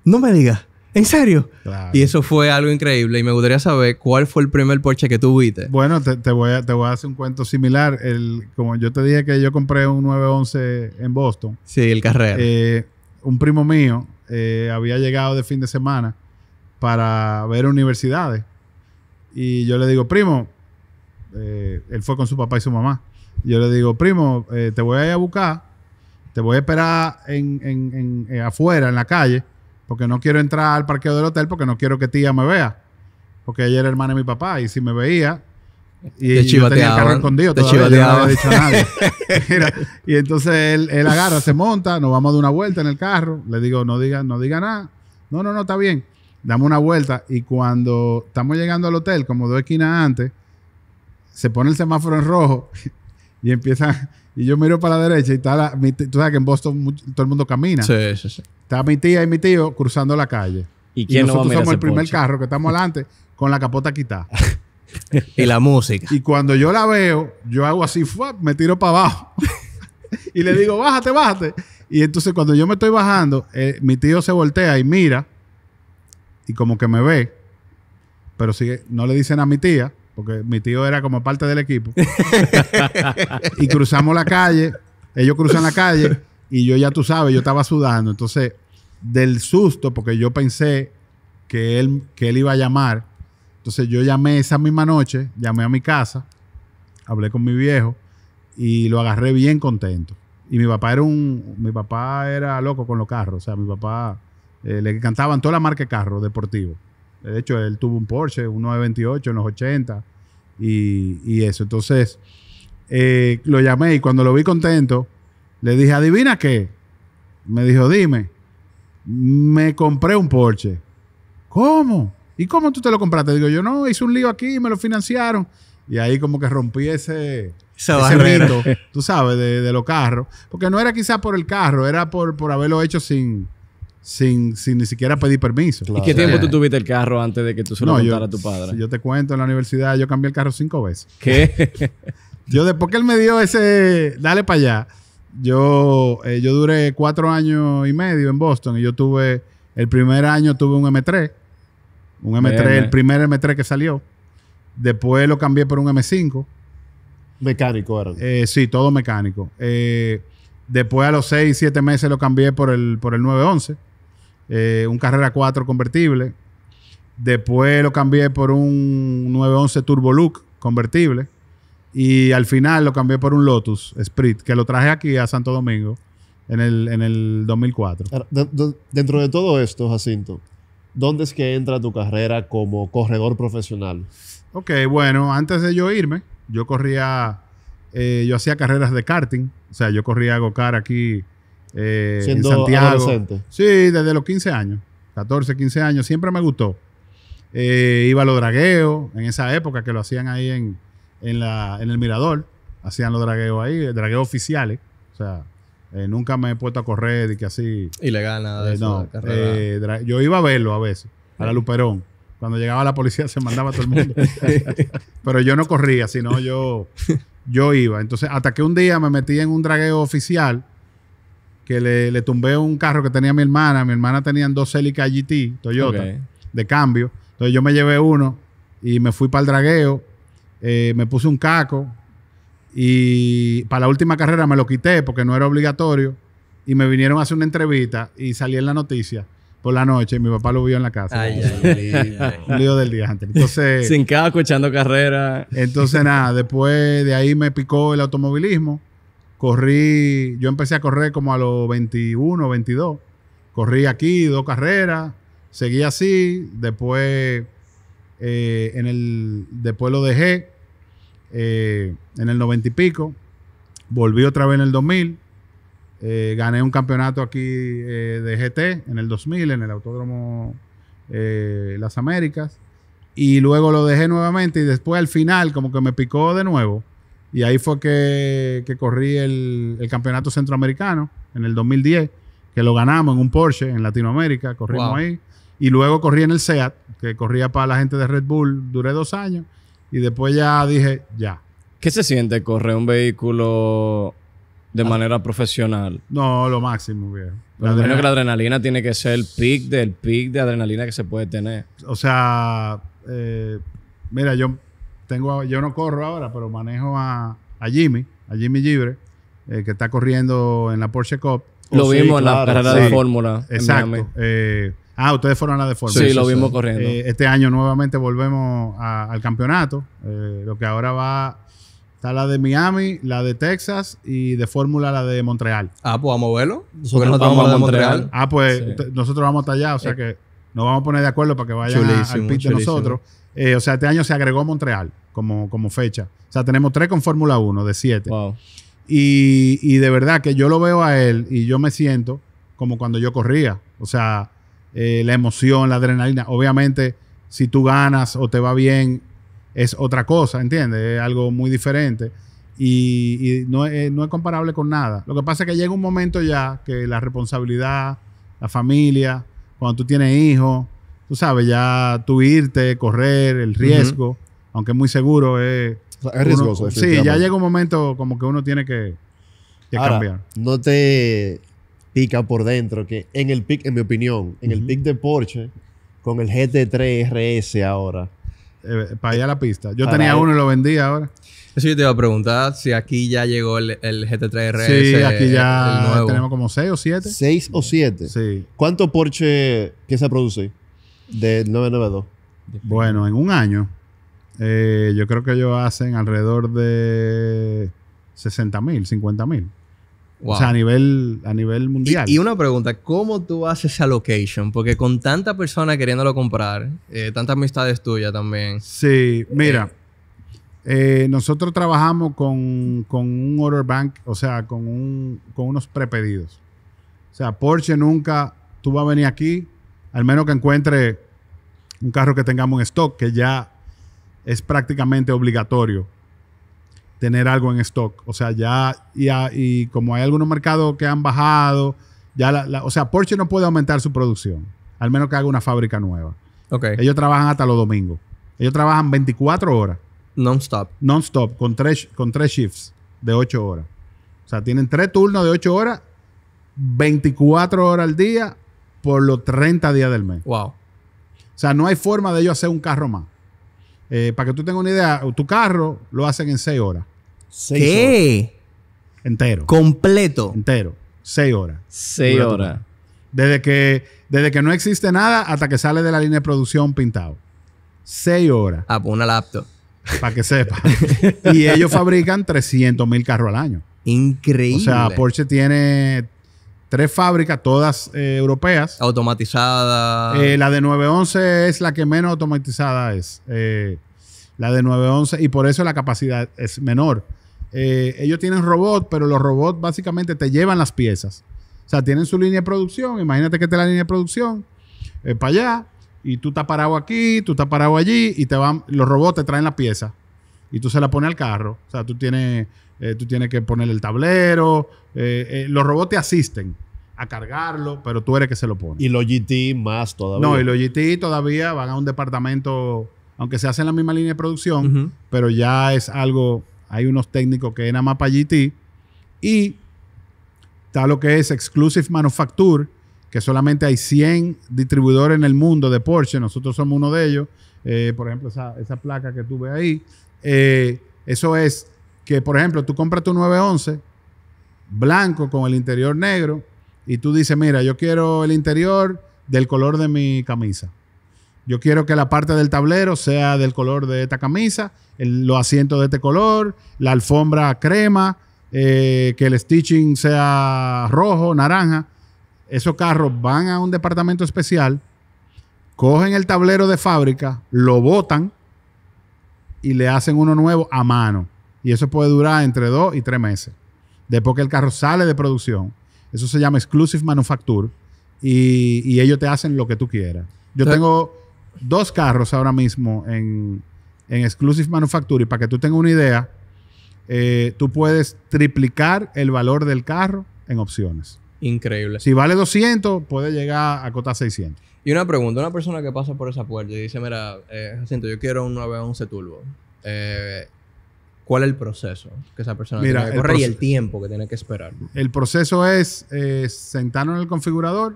No me digas. ¿En serio? Y eso fue algo increíble. Y me gustaría saber cuál fue el primer Porsche que tú viste. Bueno, te, voy, a, te voy hacer un cuento similar. El, como yo te dije que yo compré un 911 en Boston. Sí, el carrera. Eh, un primo mío eh, había llegado de fin de semana para ver universidades. Y yo le digo, primo, eh, él fue con su papá y su mamá. yo le digo, primo, eh, te voy a ir a buscar, te voy a esperar en, en, en, eh, afuera, en la calle, porque no quiero entrar al parqueo del hotel, porque no quiero que tía me vea. Porque ella era hermana de mi papá, y si me veía, y te yo el te todavía no dicho [laughs] y entonces él, agarra, se monta, nos vamos de una vuelta en el carro, le digo, no diga, no diga nada. No, no, no, está bien damos una vuelta y cuando estamos llegando al hotel, como dos esquinas antes, se pone el semáforo en rojo [laughs] y empieza, y yo miro para la derecha y está la, tú sabes que en Boston todo el mundo camina. Sí, sí, sí. Está mi tía y mi tío cruzando la calle. ¿Y, nosotros somos el primer carro que estamos adelante con la capota quitada. [laughs] y la música. Y cuando yo la veo, yo hago así, me tiro para abajo. [laughs] y le digo, bájate, bájate. Y entonces cuando yo me estoy bajando, eh, mi tío se voltea y mira y como que me ve, pero no le dicen a mi tía, porque mi tío era como parte del equipo. [laughs] y cruzamos la calle, ellos cruzan la calle y yo ya tú sabes, yo estaba sudando. Entonces, del susto, porque yo pensé que él, que él iba a llamar, entonces yo llamé esa misma noche, llamé a mi casa, hablé con mi viejo y lo agarré bien contento. Y mi papá era un, mi papá era loco con los carros, o sea, mi papá eh, le encantaban toda la marca de carro deportivo. De hecho, él tuvo un Porsche, un 928 en los 80 y, eso. Entonces, eh, lo llamé y cuando lo vi contento, le dije, adivina qué. Me dijo, dime, me compré un Porsche. ¿Cómo? ¿Y cómo tú te lo compraste? Digo, yo no, hice un lío aquí, me lo financiaron. Y ahí como que rompí ese, ese tú sabes, de, los carros. Porque no era quizás por el carro, era por, por haberlo hecho sin, sin, ni siquiera pedir permiso. ¿Y qué tiempo tú tuviste el carro antes de que tú se lo no, a tu padre? yo te cuento, en la universidad yo cambié el carro cinco veces. ¿Qué? [laughs] yo después que él me dio ese, dale para allá, yo, eh, yo duré cuatro años y medio en Boston y yo tuve, el primer año tuve un M3, un M3, el eh. primer M3 que salió. Después lo cambié por un M5. Mecánico era. Eh, sí, todo mecánico. después a los seis, siete meses lo cambié por el, por el 911. Eh, un Carrera 4 convertible. Después lo cambié por un 911 Turbo Look convertible. Y al final lo cambié por un Lotus Sprint, que lo traje aquí a Santo Domingo en el, en el 2004. dentro de todo esto, Jacinto, ¿dónde es que entra tu carrera como corredor profesional? Ok, bueno, antes de yo irme, yo corría, eh, yo hacía carreras de karting, o sea, yo corría go-kart aquí eh, en Santiago. Sí, desde los 15 años, 14, 15 años, siempre me gustó. Eh, iba a los dragueos en esa época que lo hacían ahí en, en, el Mirador, hacían los dragueos ahí, eh, dragueos oficiales, o sea, nunca me he puesto a correr y que así. Y le gana de eso, yo iba a verlo a veces, a la Luperón. Cuando llegaba la policía se mandaba todo el mundo. [laughs] [laughs] Pero yo no corría, sino yo, yo iba. Entonces, hasta que un día me metí en un dragueo oficial que le, tumbé un carro que tenía mi hermana. Mi hermana tenía dos Celica GT Toyota de cambio. Entonces yo me llevé uno y me fui para el dragueo. Eh, me puse un caco y para la última carrera me lo quité porque no era obligatorio. Y me vinieron a hacer una entrevista y salí en la noticia por la noche y mi papá lo vio en la casa. un lío del día antes. Entonces, Sin caco, echando carrera. Entonces, nada, después de ahí me picó el automovilismo. Corrí, yo empecé a correr como a los 21, 22. Corrí aquí dos carreras, seguí así, después, eh, en el, después lo dejé eh, en el 90 y pico, volví otra vez en el 2000, eh, gané un campeonato aquí de GT en el 2000, en el Autódromo Las Américas, y luego lo dejé nuevamente y después al final como que me picó de nuevo y ahí fue que, corrí el, campeonato centroamericano en el 2010, que lo ganamos en un Porsche en Latinoamérica, corrimos ahí. Y luego corrí en el SEAT, que corría para la gente de Red Bull, duré dos años. Y después ya dije, ya. ¿Qué se siente correr un vehículo de ah. manera profesional? No, lo máximo, viejo. La adrenalina. que la adrenalina tiene que ser el pic del pic de adrenalina que se puede tener. O sea, eh, mira, yo tengo, yo no corro ahora, pero manejo a, a Jimmy, a Jimmy Gibre, eh, que está corriendo en la Porsche Cup. Lo vimos en la carrera de Fórmula. Exacto. Eh, ah, ustedes fueron a la de Fórmula. Sí, lo vimos corriendo. Eh, este año nuevamente volvemos al campeonato. lo que ahora va. Está la de Miami, la de Texas y de Fórmula la de Montreal. Ah, pues vamos a verlo. Nosotros vamos, a de Montreal. Ah, pues nosotros vamos allá, o sea que nos vamos a poner de acuerdo para que vayan al pit de nosotros. Eh, o sea, este año se agregó Montreal como, como fecha. O sea, tenemos tres con Fórmula 1 de siete. Y, de verdad que yo lo veo a él y yo me siento como cuando yo corría. O sea, eh, la emoción, la adrenalina. Obviamente, si tú ganas o te va bien, es otra cosa, ¿entiendes? Es algo muy diferente. Y, no, es, eh, no es comparable con nada. Lo que pasa es que llega un momento ya que la responsabilidad, la familia, cuando tú tienes hijos, tú sabes, ya tú irte, correr, el riesgo, aunque muy seguro, es... es riesgoso. sí, ya llega un momento como que uno tiene que, cambiar. No te pica por dentro, que en el pick, en mi opinión, en el pick de Porsche, con el GT3 RS ahora. Eh, para allá a la pista. Yo tenía uno y lo vendía ahora. Eso yo te iba a preguntar si aquí ya llegó el, GT3 RS. Sí, aquí ya tenemos como 6 o 7. 6 o 7. Sí. ¿Cuánto Porsche que se produce? De 992. Bueno, en un año, eh, yo creo que ellos hacen alrededor de 60 mil, 50 mil. O sea, a nivel, a nivel mundial. Y, una pregunta, ¿cómo tú haces esa location? Porque con tanta persona queriéndolo comprar, eh, tantas amistades tuyas también. Sí, mira, eh, nosotros trabajamos con, con, un order bank, o sea, con, un, con unos prepedidos. O sea, Porsche nunca, tú vas a venir aquí, al menos que encuentre un carro que tengamos en stock, que ya es prácticamente obligatorio tener algo en stock. O sea, ya, y, como hay algunos mercados que han bajado, ya la, o sea, Porsche no puede aumentar su producción, al menos que haga una fábrica nueva. Okay. Ellos trabajan hasta los domingos. Ellos trabajan 24 horas. Non-stop. Non-stop, con tres, con tres shifts de 8 horas. O sea, tienen tres turnos de 8 horas, 24 horas al día, por los 30 días del mes. Wow. O sea, no hay forma de ellos hacer un carro más. Eh, para que tú tengas una idea, tu carro lo hacen en 6 horas. ¿Seis ¿Qué? Entero. Completo. Entero. 6 horas. 6 horas. Desde que, desde que no existe nada hasta que sale de la línea de producción pintado. 6 horas. Ah, por pues una laptop. Para que sepa. [laughs] y ellos fabrican 300 mil carros al año. Increíble. O sea, Porsche tiene tres fábricas, todas eh, europeas. Automatizada. Eh, la de 911 es la que menos automatizada es. Eh, la de 911, y por eso la capacidad es menor. ellos tienen robots, pero los robots básicamente te llevan las piezas. O sea, tienen su línea de producción. Imagínate que está la línea de producción para allá, y tú estás parado aquí, tú estás parado allí, y te van, los robots te traen la pieza y tú se la pones al carro. O sea, tú tienes eh, tú tienes que poner el tablero, eh, eh, los robots te asisten a cargarlo, pero tú eres que se lo pone. Y los GT más todavía. No, y los GT todavía van a un departamento, aunque se hace en la misma línea de producción, pero ya es algo, hay unos técnicos que eran más para GT y está lo que es Exclusive Manufacture, que solamente hay 100 distribuidores en el mundo de Porsche, nosotros somos uno de ellos, por ejemplo, esa, placa que tuve ahí, eso es que, por ejemplo, tú compras tu 911 blanco con el interior negro y tú dices, mira, yo quiero el interior del color de mi camisa. Yo quiero que la parte del tablero sea del color de esta camisa, los asientos de este color, la alfombra crema, eh, que el stitching sea rojo, naranja. Esos carros van a un departamento especial, cogen el tablero de fábrica, lo botan y le hacen uno nuevo a mano. Y eso puede durar entre dos y tres meses. Después que el carro sale de producción, eso se llama exclusive manufacture y, y ellos te hacen lo que tú quieras. Yo tengo dos carros ahora mismo en, exclusive manufacture y para que tú tengas una idea, eh, tú puedes triplicar el valor del carro en opciones. Increíble. Si vale 200, puede llegar a cota 600. Y una pregunta, una persona que pasa por esa puerta y dice, mira, eh, Jacinto, yo quiero un 911 Turbo. Eh, ¿Cuál es el proceso que esa persona Mira, tiene y el tiempo que tiene que esperar? El proceso es eh, sentarnos en el configurador,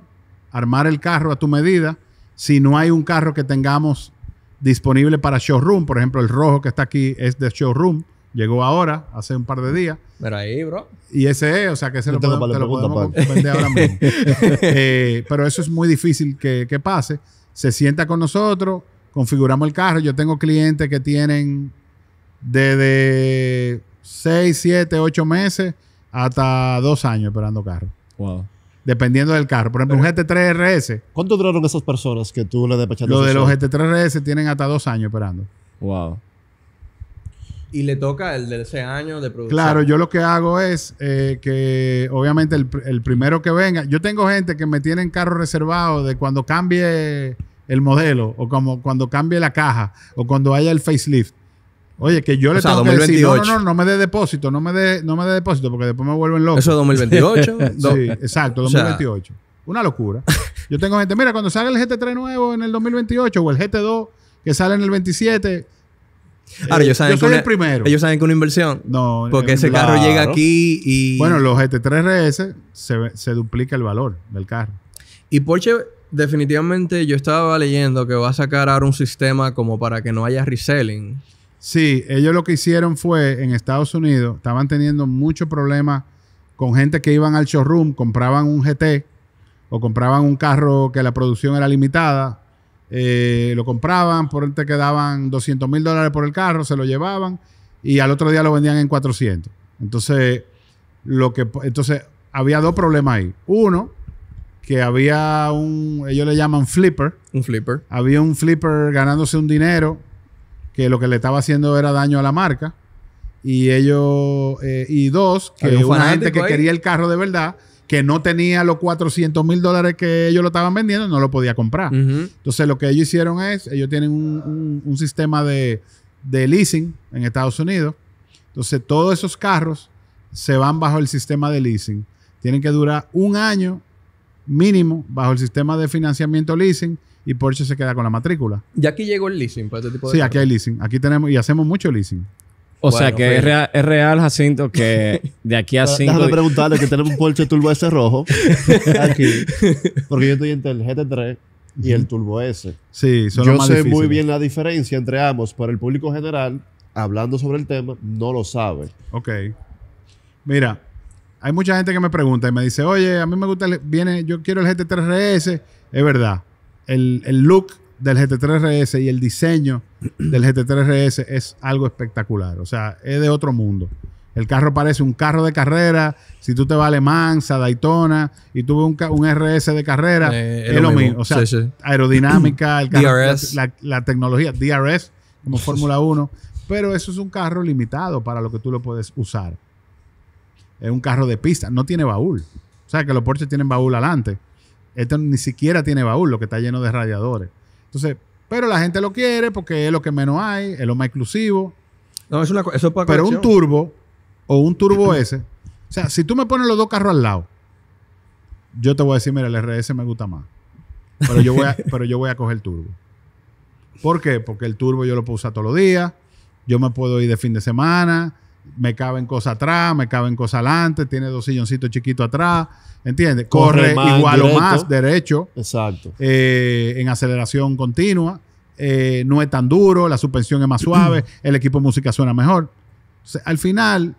armar el carro a tu medida. Si no hay un carro que tengamos disponible para showroom, por ejemplo, el rojo que está aquí es de showroom. Llegó ahora, hace un par de días. Pero ahí, bro. Y ese es, o sea que se lo, podemos, vender ahora mismo. [laughs] Eh, pero eso es muy difícil que pase. Se sienta con nosotros, configuramos el carro. Yo tengo clientes que tienen desde 6, 7, 8 meses hasta 2 años esperando carro. Dependiendo del carro. Por ejemplo, un eh, GT3 RS. ¿Cuánto duraron esas personas que tú le despachaste? Los de los GT3 RS tienen hasta 2 años esperando. Wow. Y le toca el de ese año de producción. Claro, yo lo que hago es eh, que obviamente el, primero que venga, yo tengo gente que me tienen carro reservado de cuando cambie el modelo o como cuando cambie la caja o cuando haya el facelift. Oye, que yo le tengo 2028. no, no, no, me dé depósito, no me dé no me de depósito porque después me vuelven loco. Eso es 2028. [laughs] sí, exacto, 2028. una locura. Yo tengo gente, mira, cuando sale el GT3 nuevo en el 2028 o el GT2 que sale en el 27, Ahora, eh, yo soy el primero. Ellos saben que una inversión. No, porque ese eh, carro llega aquí y. Bueno, los GT3 RS se, se, duplica el valor del carro. Y Porsche, definitivamente, yo estaba leyendo que va a sacar ahora un sistema como para que no haya reselling. Sí, ellos lo que hicieron fue en Estados Unidos, estaban teniendo mucho problemas con gente que iban al showroom, compraban un GT o compraban un carro que la producción era limitada, eh, lo compraban, por te quedaban 200 mil dólares por el carro, se lo llevaban y al otro día lo vendían en 400. Entonces, lo que, entonces había dos problemas ahí. Uno, que había un, ellos le llaman flipper. Un flipper. Había un flipper ganándose un dinero que lo que le estaba haciendo era daño a la marca. Y ellos, eh, y dos, que una gente que quería el carro de verdad, que no tenía los 400 mil dólares que ellos lo estaban vendiendo, no lo podía comprar. Entonces lo que ellos hicieron es, ellos tienen un, sistema de, de leasing en Estados Unidos. Entonces todos esos carros se van bajo el sistema de leasing. Tienen que durar un año mínimo bajo el sistema de financiamiento leasing y Porsche se queda con la matrícula. Y aquí llegó el leasing para este tipo de. Sí, aquí hay leasing. Aquí tenemos y hacemos mucho leasing. O sea que pues, es real, es Jacinto, que [laughs] de aquí a cinco... Déjame preguntarle que tenemos un Porsche Turbo S rojo [laughs] aquí. Porque yo estoy entre el GT3 y el Turbo S. Sí, Yo sé muy bien la diferencia entre ambos, pero el público general, hablando sobre el tema, no lo sabe. Ok. Mira, hay mucha gente que me pregunta y me dice, oye, a mí me gusta, viene, yo quiero el GT3 RS. Es verdad el, look del GT3RS y el diseño del GT3RS es algo espectacular. O sea, es de otro mundo. El carro parece un carro de carrera. Si tú te vas a Alemán, Daytona y tú un, un, RS de carrera, eh, es lo mismo. O sea, aerodinámica, [clears throat] el carro, La, tecnología DRS, como Fórmula 1. Pero eso es un carro limitado para lo que tú lo puedes usar. Es un carro de pista, no tiene baúl. O sea, que los Porsche tienen baúl adelante. Esto ni siquiera tiene baúl, lo que está lleno de radiadores. Entonces, pero la gente lo quiere porque es lo que menos hay, es lo más exclusivo. Pero un turbo o un turbo S. [clears throat] O sea, si tú me pones los dos carros al lado, yo te voy a decir, mira, el RS me gusta más. Pero yo voy a, [laughs] pero yo voy a coger el turbo. ¿Por qué? Porque el turbo yo lo puedo usar todos los días. Yo me puedo ir de fin de semana me caben cosas atrás, me caben cosas adelante, tiene dos silloncitos chiquitos atrás, ¿entiendes? Corre, igual o más derecho. Exacto. Eh, en aceleración continua. Eh, no es tan duro, la suspensión es más suave, [clears throat] el equipo de música suena mejor. al final,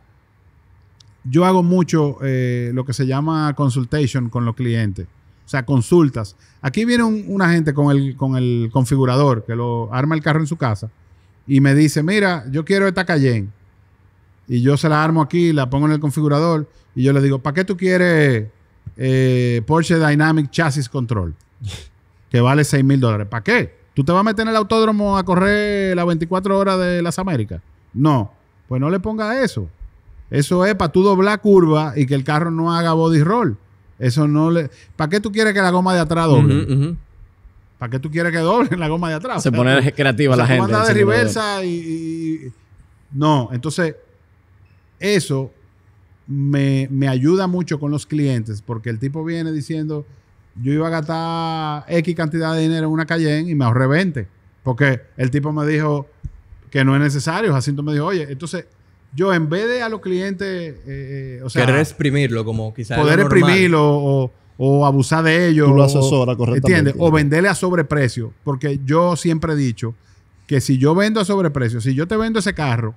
yo hago mucho eh, lo que se llama consultation con los clientes. O sea, consultas. Aquí viene una gente con el, con el configurador que lo arma el carro en su casa y me dice, mira, yo quiero esta Cayenne y yo se la armo aquí, la pongo en el configurador y yo le digo, ¿para qué tú quieres eh, Porsche Dynamic Chassis Control? que vale 6 mil dólares. ¿Para qué? ¿Tú te vas a meter en el autódromo a correr las 24 horas de las Américas? No, pues no le ponga eso. Eso es para tú doblar curva y que el carro no haga body roll. Eso no le. ¿Para qué tú quieres que la goma de atrás doble? ¿Para qué tú quieres que doble la goma de atrás? Se pone creativa la gente. Manda de reversa y, No, entonces eso me, ayuda mucho con los clientes porque el tipo viene diciendo, yo iba a gastar X cantidad de dinero en una Cayenne y me ahorré 20. Porque el tipo me dijo que no es necesario. Jacinto me dijo, oye, entonces yo en vez de a los clientes, eh, eh, o sea... Querer exprimirlo como quizás... Poder exprimirlo o, abusar de ellos. Tú lo asesora correctamente. ¿Entiendes? O venderle a sobreprecio. Porque yo siempre he dicho que si yo vendo a sobreprecio, si yo te vendo ese carro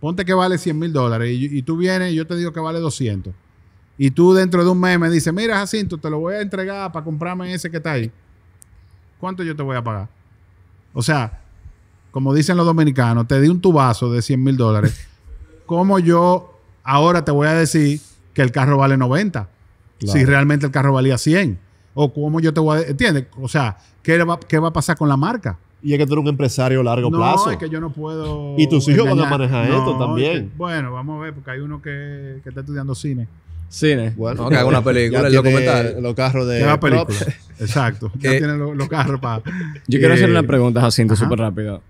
ponte que vale 100 mil dólares y, tú vienes y yo te digo que vale 200. Y tú dentro de un mes me dices, mira Jacinto, te lo voy a entregar para comprarme ese que está ahí. ¿Cuánto yo te voy a pagar? O sea, como dicen los dominicanos, te di un tubazo de 100 mil dólares. [laughs] ¿Cómo yo ahora te voy a decir que el carro vale 90? Si realmente el carro valía 100. O cómo yo te voy a... ¿Entiendes? O sea, ¿qué va a pasar con la marca? Y es que tú eres un empresario a largo plazo. No, es que yo no puedo. Y tus hijos van a manejar esto también. bueno, vamos a ver, porque hay uno que, está estudiando cine. Cine. Bueno, que haga una película, [laughs] el documental. Los carros de. [laughs] Exacto. Ya [laughs] tiene los, carros para. Yo quiero hacerle una eh, pregunta, Jacinto, súper rápido.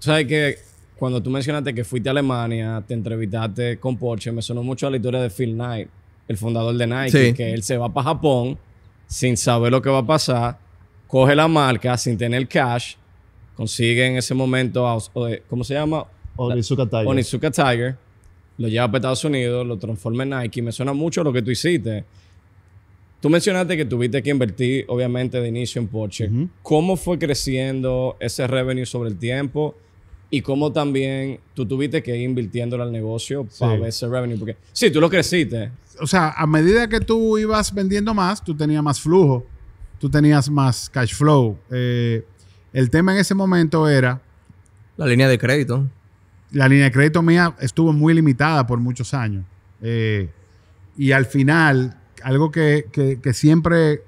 sabes que cuando tú mencionaste que fuiste a Alemania, te entrevistaste con Porsche, me sonó mucho la historia de Phil Knight, el fundador de Nike, que él se va para Japón sin saber lo que va a pasar, coge la marca sin tener cash consigue en ese momento a, eh, ¿cómo se llama? Onizuka Tiger. Tiger. Lo lleva para Estados Unidos, lo transforma en Nike. Me suena mucho lo que tú hiciste. Tú mencionaste que tuviste que invertir, obviamente, de inicio en Porsche. ¿Cómo fue creciendo ese revenue sobre el tiempo? Y cómo también tú tuviste que ir invirtiéndolo al negocio para ver ese revenue. Porque sí, tú lo creciste. O sea, a medida que tú ibas vendiendo más, tú tenías más flujo, tú tenías más cash flow. Eh, el tema en ese momento era... La línea de crédito. La línea de crédito mía estuvo muy limitada por muchos años. Eh, y al final, algo que, siempre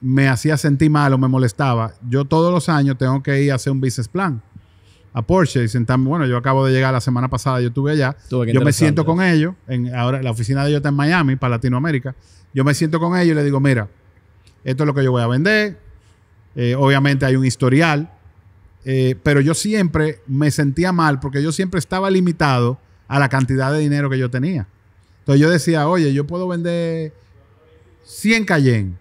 me hacía sentir mal o me molestaba, yo todos los años tengo que ir a hacer un business plan a Porsche y sentarme. Bueno, yo acabo de llegar la semana pasada, yo estuve allá. yo me siento con ellos. En, ahora la oficina de ellos está en Miami, para Latinoamérica. Yo me siento con ellos y les digo, mira, esto es lo que yo voy a vender, eh, obviamente hay un historial, eh, pero yo siempre me sentía mal porque yo siempre estaba limitado a la cantidad de dinero que yo tenía. Entonces yo decía, oye, yo puedo vender 100 Cayenne,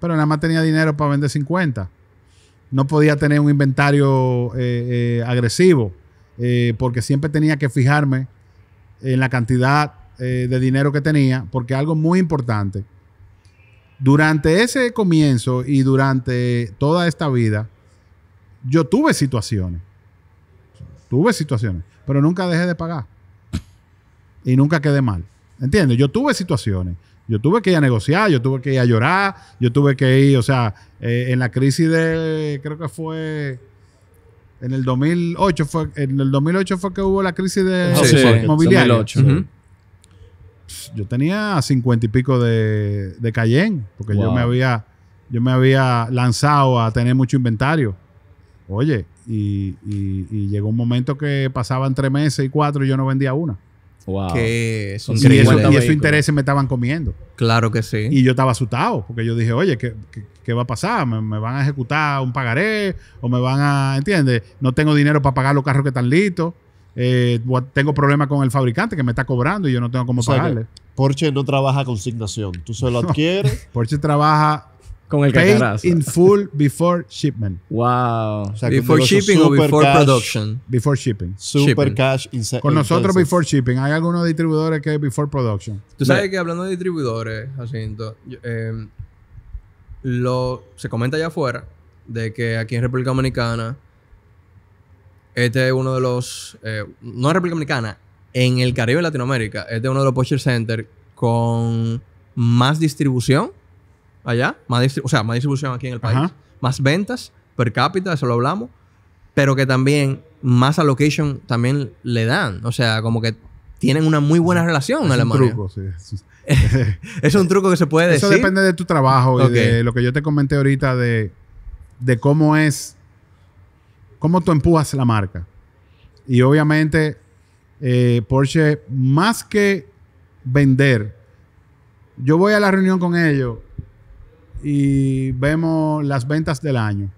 pero nada más tenía dinero para vender 50. No podía tener un inventario eh, agresivo porque siempre tenía que fijarme en la cantidad de dinero que tenía, porque algo muy importante durante ese comienzo y durante toda esta vida, yo tuve situaciones. Tuve situaciones, pero nunca dejé de pagar. Y nunca quedé mal. ¿Entiendes? Yo tuve situaciones. Yo tuve que ir a negociar, yo tuve que ir a llorar, yo tuve que ir, o sea, eh, en la crisis de, creo que fue en el 2008 fue en el 2008 fue que hubo la crisis de sí, sí, yo tenía cincuenta y pico de, de porque yo, me había, yo me había lanzado a tener mucho inventario. Oye, y, llegó un momento que pasaban tres meses y cuatro y yo no vendía una. Wow. Que y, esos intereses me estaban comiendo. Claro que sí. Y yo estaba asustado porque yo dije, oye, ¿qué, va a pasar? ¿Me, ¿Me, van a ejecutar un pagaré? ¿O me van a, entiendes? No tengo dinero para pagar los carros que están listos eh, tengo problemas con el fabricante que me está cobrando y yo no tengo cómo pagarle. Porsche no trabaja con consignación, tú se lo [laughs] adquieres. Porsche trabaja con el Paid in full before shipment. Wow. before shipping o before production. Before shipping. Super cash. Con nosotros before shipping. Hay algunos distribuidores que before production. Tú sabes que hablando de distribuidores, Jacinto, em, lo, se comenta allá afuera de que aquí en República Dominicana este es uno de los. Eh, no en República Dominicana, en el Caribe y Latinoamérica. Este es uno de los Posture Center con más distribución allá. Más o sea, más distribución aquí en el país. Más ventas per cápita, eso lo hablamos. Pero que también más allocation también le dan. O sea, como que tienen una muy buena relación es en Alemania. Un truco, sí. [laughs] es un truco que se puede decir. Eso depende de tu trabajo y de lo que yo te comenté ahorita de, de cómo es cómo tú empujas la marca. Y obviamente eh, Porsche, más que vender, yo voy a la reunión con ellos y vemos las ventas del año.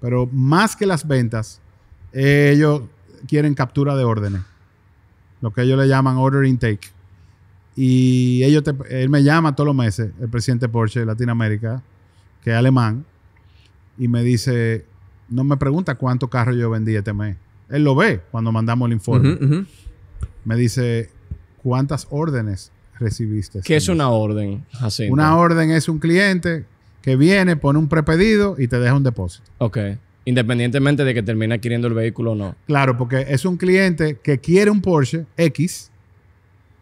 Pero más que las ventas, ellos quieren captura de órdenes, lo que ellos le llaman order intake. Y ellos él me llama todos los meses, el presidente Porsche de Latinoamérica, que es alemán, y me dice, no me pregunta cuántos carros yo vendí este mes. Él lo ve cuando mandamos el informe. Me dice, ¿cuántas órdenes recibiste? ¿Qué es una orden? Jacinto? Una orden es un cliente que viene, pone un prepedido y te deja un depósito. Ok. Independientemente de que termine adquiriendo el vehículo o no. Claro, porque es un cliente que quiere un Porsche X,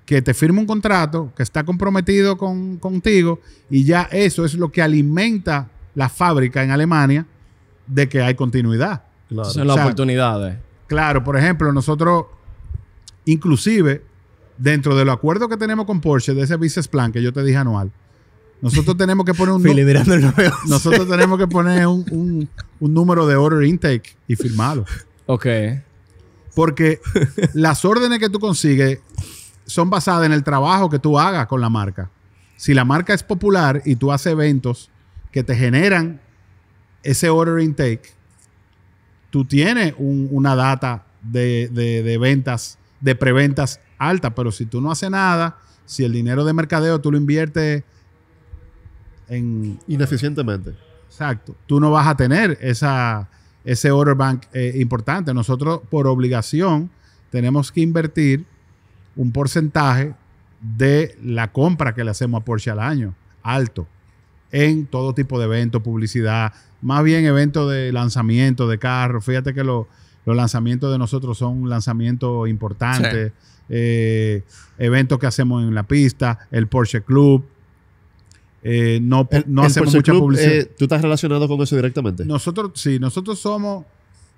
que te firma un contrato, que está comprometido con, contigo y ya eso es lo que alimenta la fábrica en Alemania de que hay continuidad. Claro. Son las oportunidades. Claro, por ejemplo, nosotros, inclusive, dentro de los acuerdos que tenemos con Porsche, de ese business plan que yo te dije anual, nosotros [laughs] tenemos que poner un Nosotros [laughs] tenemos que poner un, un, número de order intake y firmarlo. Ok. Porque las órdenes que tú consigues son basadas en el trabajo que tú hagas con la marca. Si la marca es popular y tú haces eventos que te generan ese order intake, tú tienes una data de, ventas, de preventas alta, pero si tú no haces nada, si el dinero de mercadeo tú lo inviertes en... Ineficientemente. Exacto. Tú no vas a tener esa, ese order bank eh, importante. Nosotros por obligación tenemos que invertir un porcentaje de la compra que le hacemos a Porsche al año, alto, en todo tipo de eventos, publicidad, más bien eventos de lanzamiento de carros. Fíjate que los lanzamientos de nosotros son lanzamientos importantes. Eh, eventos que hacemos en la pista, el Porsche Club. Eh, no hacemos mucha publicidad. Eh, ¿Tú estás relacionado con eso directamente? Nosotros, sí, nosotros somos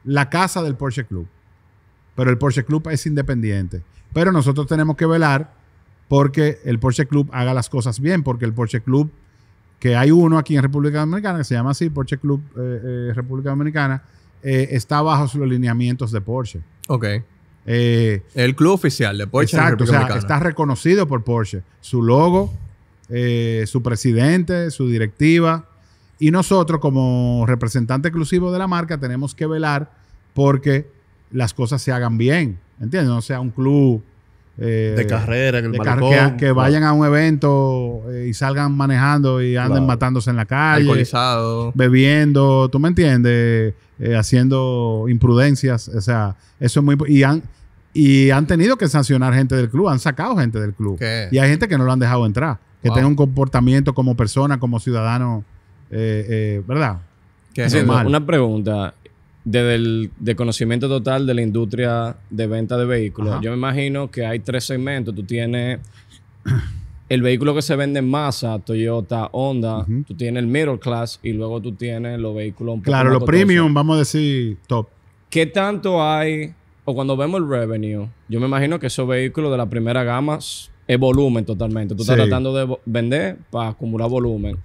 la casa del Porsche Club. Pero el Porsche Club es independiente. Pero nosotros tenemos que velar porque el Porsche Club haga las cosas bien, porque el Porsche Club que hay uno aquí en República Dominicana que se llama así, Porsche Club eh, eh, República Dominicana, eh, está bajo los lineamientos de Porsche. Ok. el club oficial de Porsche. Exacto, en o sea, está reconocido por Porsche. Su logo, su presidente, su directiva. Y nosotros, como representante exclusivo de la marca, tenemos que velar porque las cosas se hagan bien. ¿Entiendes? No sea un club eh, de carrera en el de que, vayan a un evento eh, y salgan manejando y anden matándose en la calle. Bebiendo, ¿tú me entiendes? Eh, haciendo imprudencias. O sea, eso es muy... Y han, y han tenido que sancionar gente del club, han sacado gente del club. Y hay gente que no lo han dejado entrar, que tenga un comportamiento como persona, como ciudadano, ¿verdad? una pregunta desde el de conocimiento total de la industria de venta de vehículos, yo me imagino que hay tres segmentos. Tú tienes el vehículo que se vende en masa, Toyota, Honda, tú tienes el middle class y luego tú tienes los vehículos Claro, los premium, vamos a decir top. ¿Qué tanto hay? O cuando vemos el revenue, yo me imagino que esos vehículos de la primera gama es volumen totalmente. Tú estás tratando de vender para acumular volumen.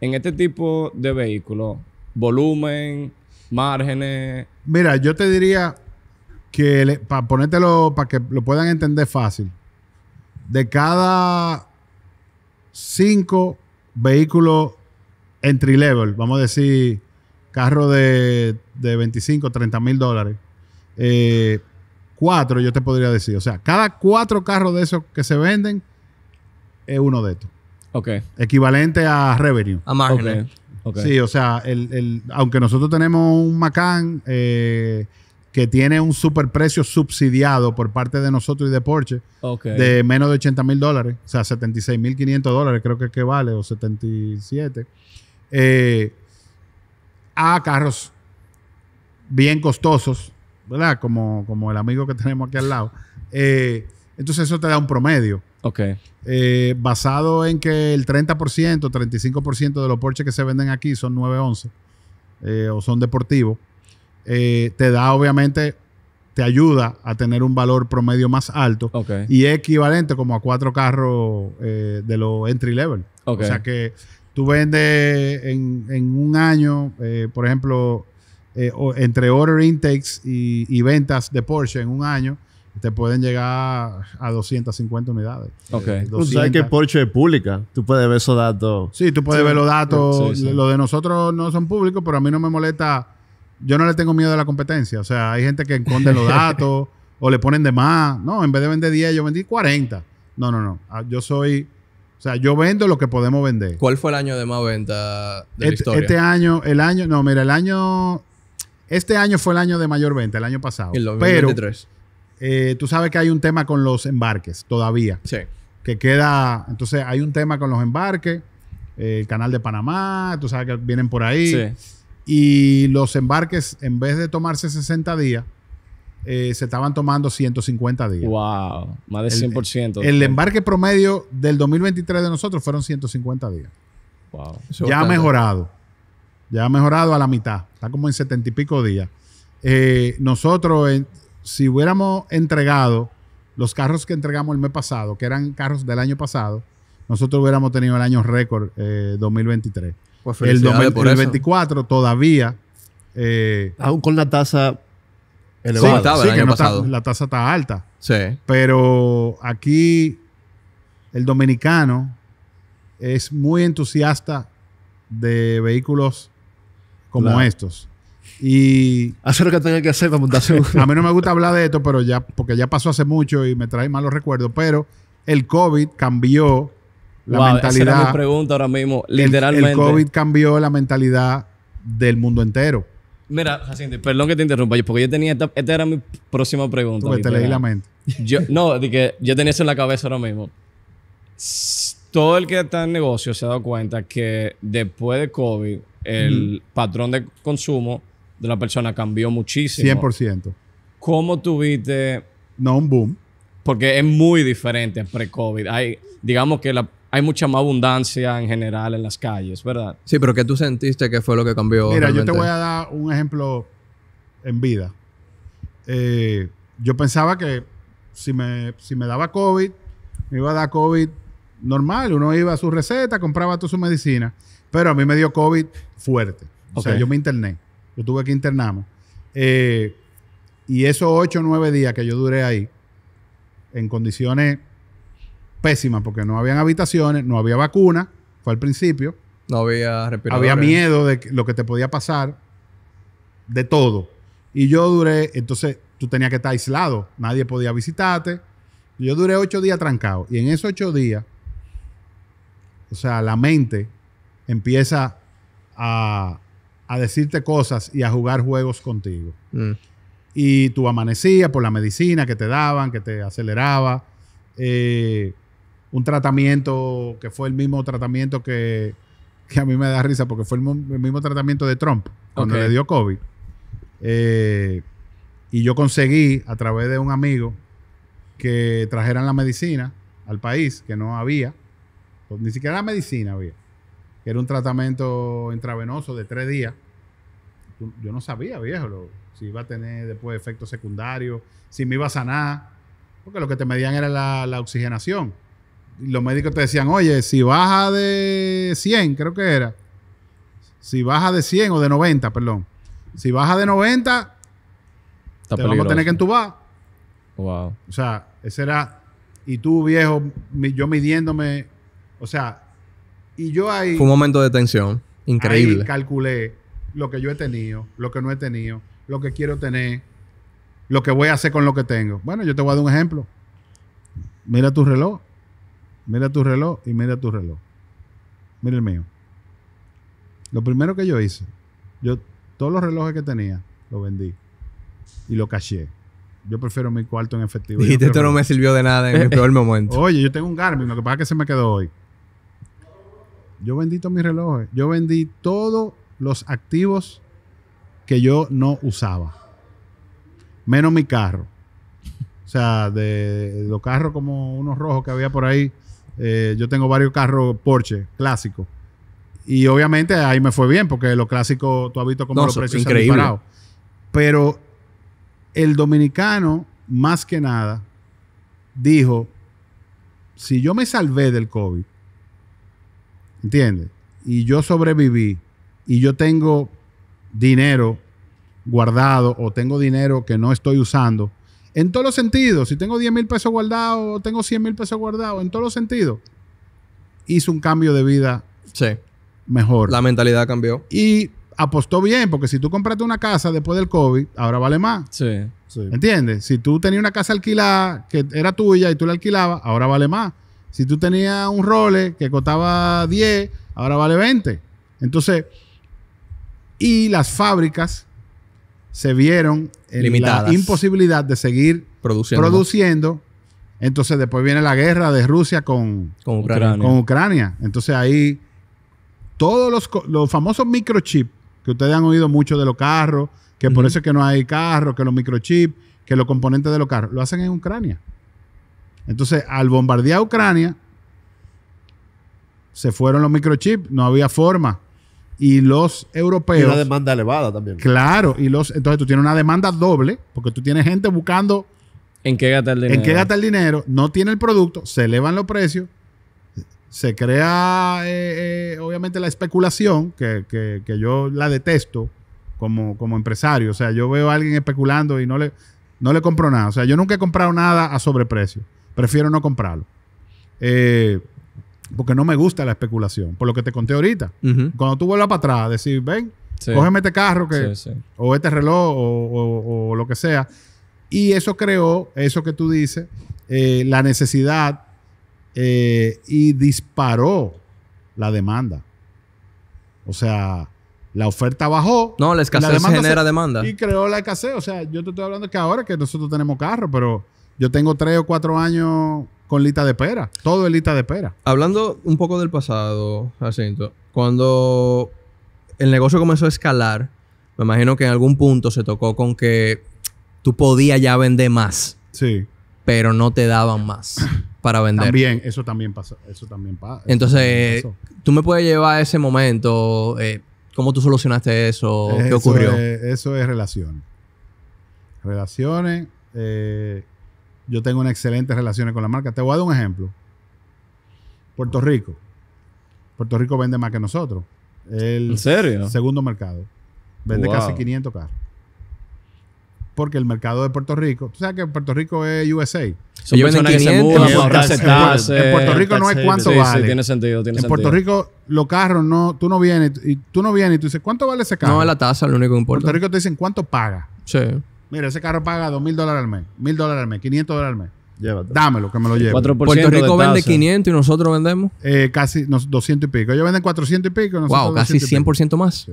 En este tipo de vehículos, volumen, márgenes. Mira, yo te diría que para ponértelo, para que lo puedan entender fácil, de cada cinco vehículos entry level, vamos a decir, carro de, 25, 30 mil dólares, eh, cuatro yo te podría decir, o sea, cada cuatro carros de esos que se venden es uno de estos. Ok. Equivalente a revenue. A márgenes. Sí, o sea, el, aunque nosotros tenemos un Macan eh, que tiene un superprecio subsidiado por parte de nosotros y de Porsche de menos de 80 mil dólares, o sea, 76 mil 500 dólares creo que, que vale, o 77, eh, a carros bien costosos, ¿verdad? Como, como el amigo que tenemos aquí al lado. Eh, entonces eso te da un promedio. Ok. Eh, basado en que el 30%, 35% de los Porsche que se venden aquí son 911 eh, o son deportivos, eh, te da obviamente, te ayuda a tener un valor promedio más alto y es equivalente como a cuatro carros eh, de los entry level. O sea que tú vendes en, un año, por ejemplo, entre order intakes y ventas de Porsche en un año, te pueden llegar a 250 unidades. Ok. Eh, tú sabes que Porsche es pública. Tú puedes ver esos datos. Sí, tú puedes ver los datos. Los de nosotros no son públicos, pero a mí no me molesta. Yo no le tengo miedo a la competencia. O sea, hay gente que esconde los datos [laughs] o le ponen de más. No, en vez de vender 10, yo vendí 40. No, no, no. Ah, yo soy. O sea, yo vendo lo que podemos vender. ¿Cuál fue el año de más venta de este, historia? Este año, el año. No, mira, el año. Este año fue el año de mayor venta, el año pasado. El 2023. Pero eh, tú sabes que hay un tema con los embarques todavía. Sí. Que queda, entonces hay un tema con los embarques, eh, el canal de Panamá, tú sabes que vienen por ahí. Sí. Y los embarques, en vez de tomarse 60 días, eh, se estaban tomando 150 días. ¡Wow! Más del 100%. El, embarque promedio del 2023 de nosotros fueron 150 días. ¡Wow! ya ha mejorado. Ya ha mejorado a la mitad. Está como en 70 y pico días. nosotros, si hubiéramos entregado los carros que entregamos el mes pasado, que eran carros del año pasado, nosotros hubiéramos tenido el año récord 2023. Eh, pues el 2024 todavía. Eh, Aún con la tasa elevada. la tasa está alta. Sí. Pero aquí el dominicano es muy entusiasta de vehículos como estos y hacer lo que tenga que hacer la [laughs] A mí no me gusta hablar de esto, pero ya, porque ya pasó hace mucho y me trae malos recuerdos, pero el COVID cambió la mentalidad. pregunta ahora mismo, literalmente. El, COVID cambió la mentalidad del mundo entero. Mira, Jacinto, perdón que te interrumpa, porque yo tenía esta, esta era mi próxima pregunta. porque te leí la mente. Yo, no, de que yo tenía eso en la cabeza ahora mismo. Todo el que está en negocio se ha dado cuenta que después de COVID, el patrón de consumo de la persona cambió muchísimo. 100%. ¿Cómo tuviste...? No, un boom. Porque es muy diferente pre-COVID. Hay, digamos que la, hay mucha más abundancia en general en las calles, ¿verdad? Sí, pero ¿qué tú sentiste que fue lo que cambió? Mira, yo te voy a dar un ejemplo en vida. Eh, yo pensaba que si me, si me daba COVID, me iba a dar COVID normal. Uno iba a su receta, compraba toda su medicina. Pero a mí me dio COVID fuerte. O sea, yo me interné. Yo tuve que internarme. Eh, y esos ocho o nueve días que yo duré ahí, en condiciones pésimas, porque no habían habitaciones, no había vacuna, fue al principio. No había respiradores. Había miedo de lo que te podía pasar, de todo. Y yo duré, entonces tú tenías que estar aislado, nadie podía visitarte. Yo duré ocho días trancado. Y en esos ocho días, o sea, la mente empieza a, a decirte cosas y a jugar juegos contigo. Mm. Y tú amanecías por la medicina que te daban, que te aceleraba. Eh, un tratamiento que fue el mismo tratamiento que, que, a mí me da risa porque fue el, mismo tratamiento de Trump cuando le dio COVID. Eh, y yo conseguí a través de un amigo que trajeran la medicina al país, que no había, ni siquiera la medicina había que era un tratamiento intravenoso de tres días. Yo no sabía, viejo, si iba a tener después efectos secundarios, si me iba a sanar, porque lo que te medían era la, oxigenación. Y los médicos te decían, oye, si baja de 100, creo que era, si baja de 100 o de 90, perdón, si baja de 90, Está te peligroso. vamos a tener que entubar. Wow. O sea, ese era. Y tú, viejo, yo midiéndome. O sea, y yo ahí... Fue un momento de tensión. Increíble. calculé lo que yo he tenido, lo que no he tenido, lo que quiero tener, lo que voy a hacer con lo que tengo. Bueno, yo te voy a dar un ejemplo. Mira tu reloj. Mira tu reloj y mira tu reloj. Mira el mío. Lo primero que yo hice, yo todos los relojes que tenía, los vendí y lo caché. Yo prefiero mi cuarto en efectivo. Y esto no me sirvió de nada en mi [laughs] peor momento. Oye, yo tengo un Garmin, lo que pasa es que se me quedó hoy. Yo vendí todos mis relojes. Yo vendí todos los activos que yo no usaba. Menos mi carro. O sea, de los carros como unos rojos que había por ahí. Eh, yo tengo varios carros Porsche clásicos. Y obviamente ahí me fue bien porque lo clásico, tú has visto como los precios Pero el dominicano, más que nada, dijo, si yo me salvé del COVID, entiende Y yo sobreviví y yo tengo dinero guardado o tengo dinero que no estoy usando, en todos los sentidos, si tengo 10 mil pesos guardados o tengo 100 mil pesos guardados, en todos los sentidos, hizo un cambio de vida mejor. La mentalidad cambió. Y apostó bien, porque si tú compraste una casa después del COVID, ahora vale más. Sí. sí. ¿Entiendes? Si tú tenías una casa alquilada que era tuya y tú la alquilabas, ahora vale más. Si tú tenías un role que costaba 10, ahora vale 20. Entonces, y las fábricas se vieron en la imposibilidad de seguir produciendo. Entonces, después viene la guerra de Rusia con, Ucrania. Entonces, ahí todos los, famosos microchips que ustedes han oído mucho de los carros, que por eso es que no hay carros, que los microchips, que los componentes de los carros, lo hacen en Ucrania. Entonces, al bombardear Ucrania, se fueron los microchips, no había forma. Y los europeos. Y una demanda elevada también. Claro, y los. Entonces tú tienes una demanda doble, porque tú tienes gente buscando. ¿En qué gastar el dinero? ¿En qué gata el dinero? No tiene el producto, se elevan los precios, se crea, eh, eh, obviamente, la especulación, que, yo la detesto como, como empresario. O sea, yo veo a alguien especulando y no le, no le compro nada. O sea, yo nunca he comprado nada a sobreprecio. Prefiero no comprarlo. Eh, porque no me gusta la especulación. Por lo que te conté ahorita. Cuando tú vuelvas para atrás, decir, ven, cógeme este carro que, o este reloj o, lo que sea. Y eso creó, eso que tú dices, eh, la necesidad eh, y disparó la demanda. O sea, la oferta bajó. No, la escasez demanda genera demanda. Y creó la escasez. O sea, yo te estoy hablando que ahora que nosotros tenemos carro, pero yo tengo tres o cuatro años con lista de pera. Todo es lista de pera. Hablando un poco del pasado, Jacinto, cuando el negocio comenzó a escalar, me imagino que en algún punto se tocó con que tú podías ya vender más. Sí. Pero no te daban más [coughs] para vender. También, eso también pasa. Eso también pasa. Entonces, tú me puedes llevar a ese momento. Eh, ¿Cómo tú solucionaste eso? ¿Qué ocurrió? eso es relación. Relaciones. Eh, yo tengo una excelente relación con la marca. Te voy a dar un ejemplo. Puerto Rico. Puerto Rico vende más que nosotros. El ¿En serio? segundo mercado. Vende casi 500 carros. Porque el mercado de Puerto Rico, tú sabes que Puerto Rico es USA. que En Puerto Rico no es cuánto vale. tiene en Puerto Rico los carros no, tú no vienes y tú no vienes y tú dices, ¿cuánto vale ese carro? No, es la tasa lo único que importa. En Puerto Rico te dicen, ¿cuánto paga? Sí. Mira, ese carro paga dos mil dólares al mes, mil dólares al mes, 500 dólares al mes. Llévate. Dámelo, que me lo lleve. Puerto Rico vende 500 y nosotros vendemos. Eh, casi no, 200 y pico. Ellos venden 400 y pico. Nosotros wow, casi 100% más.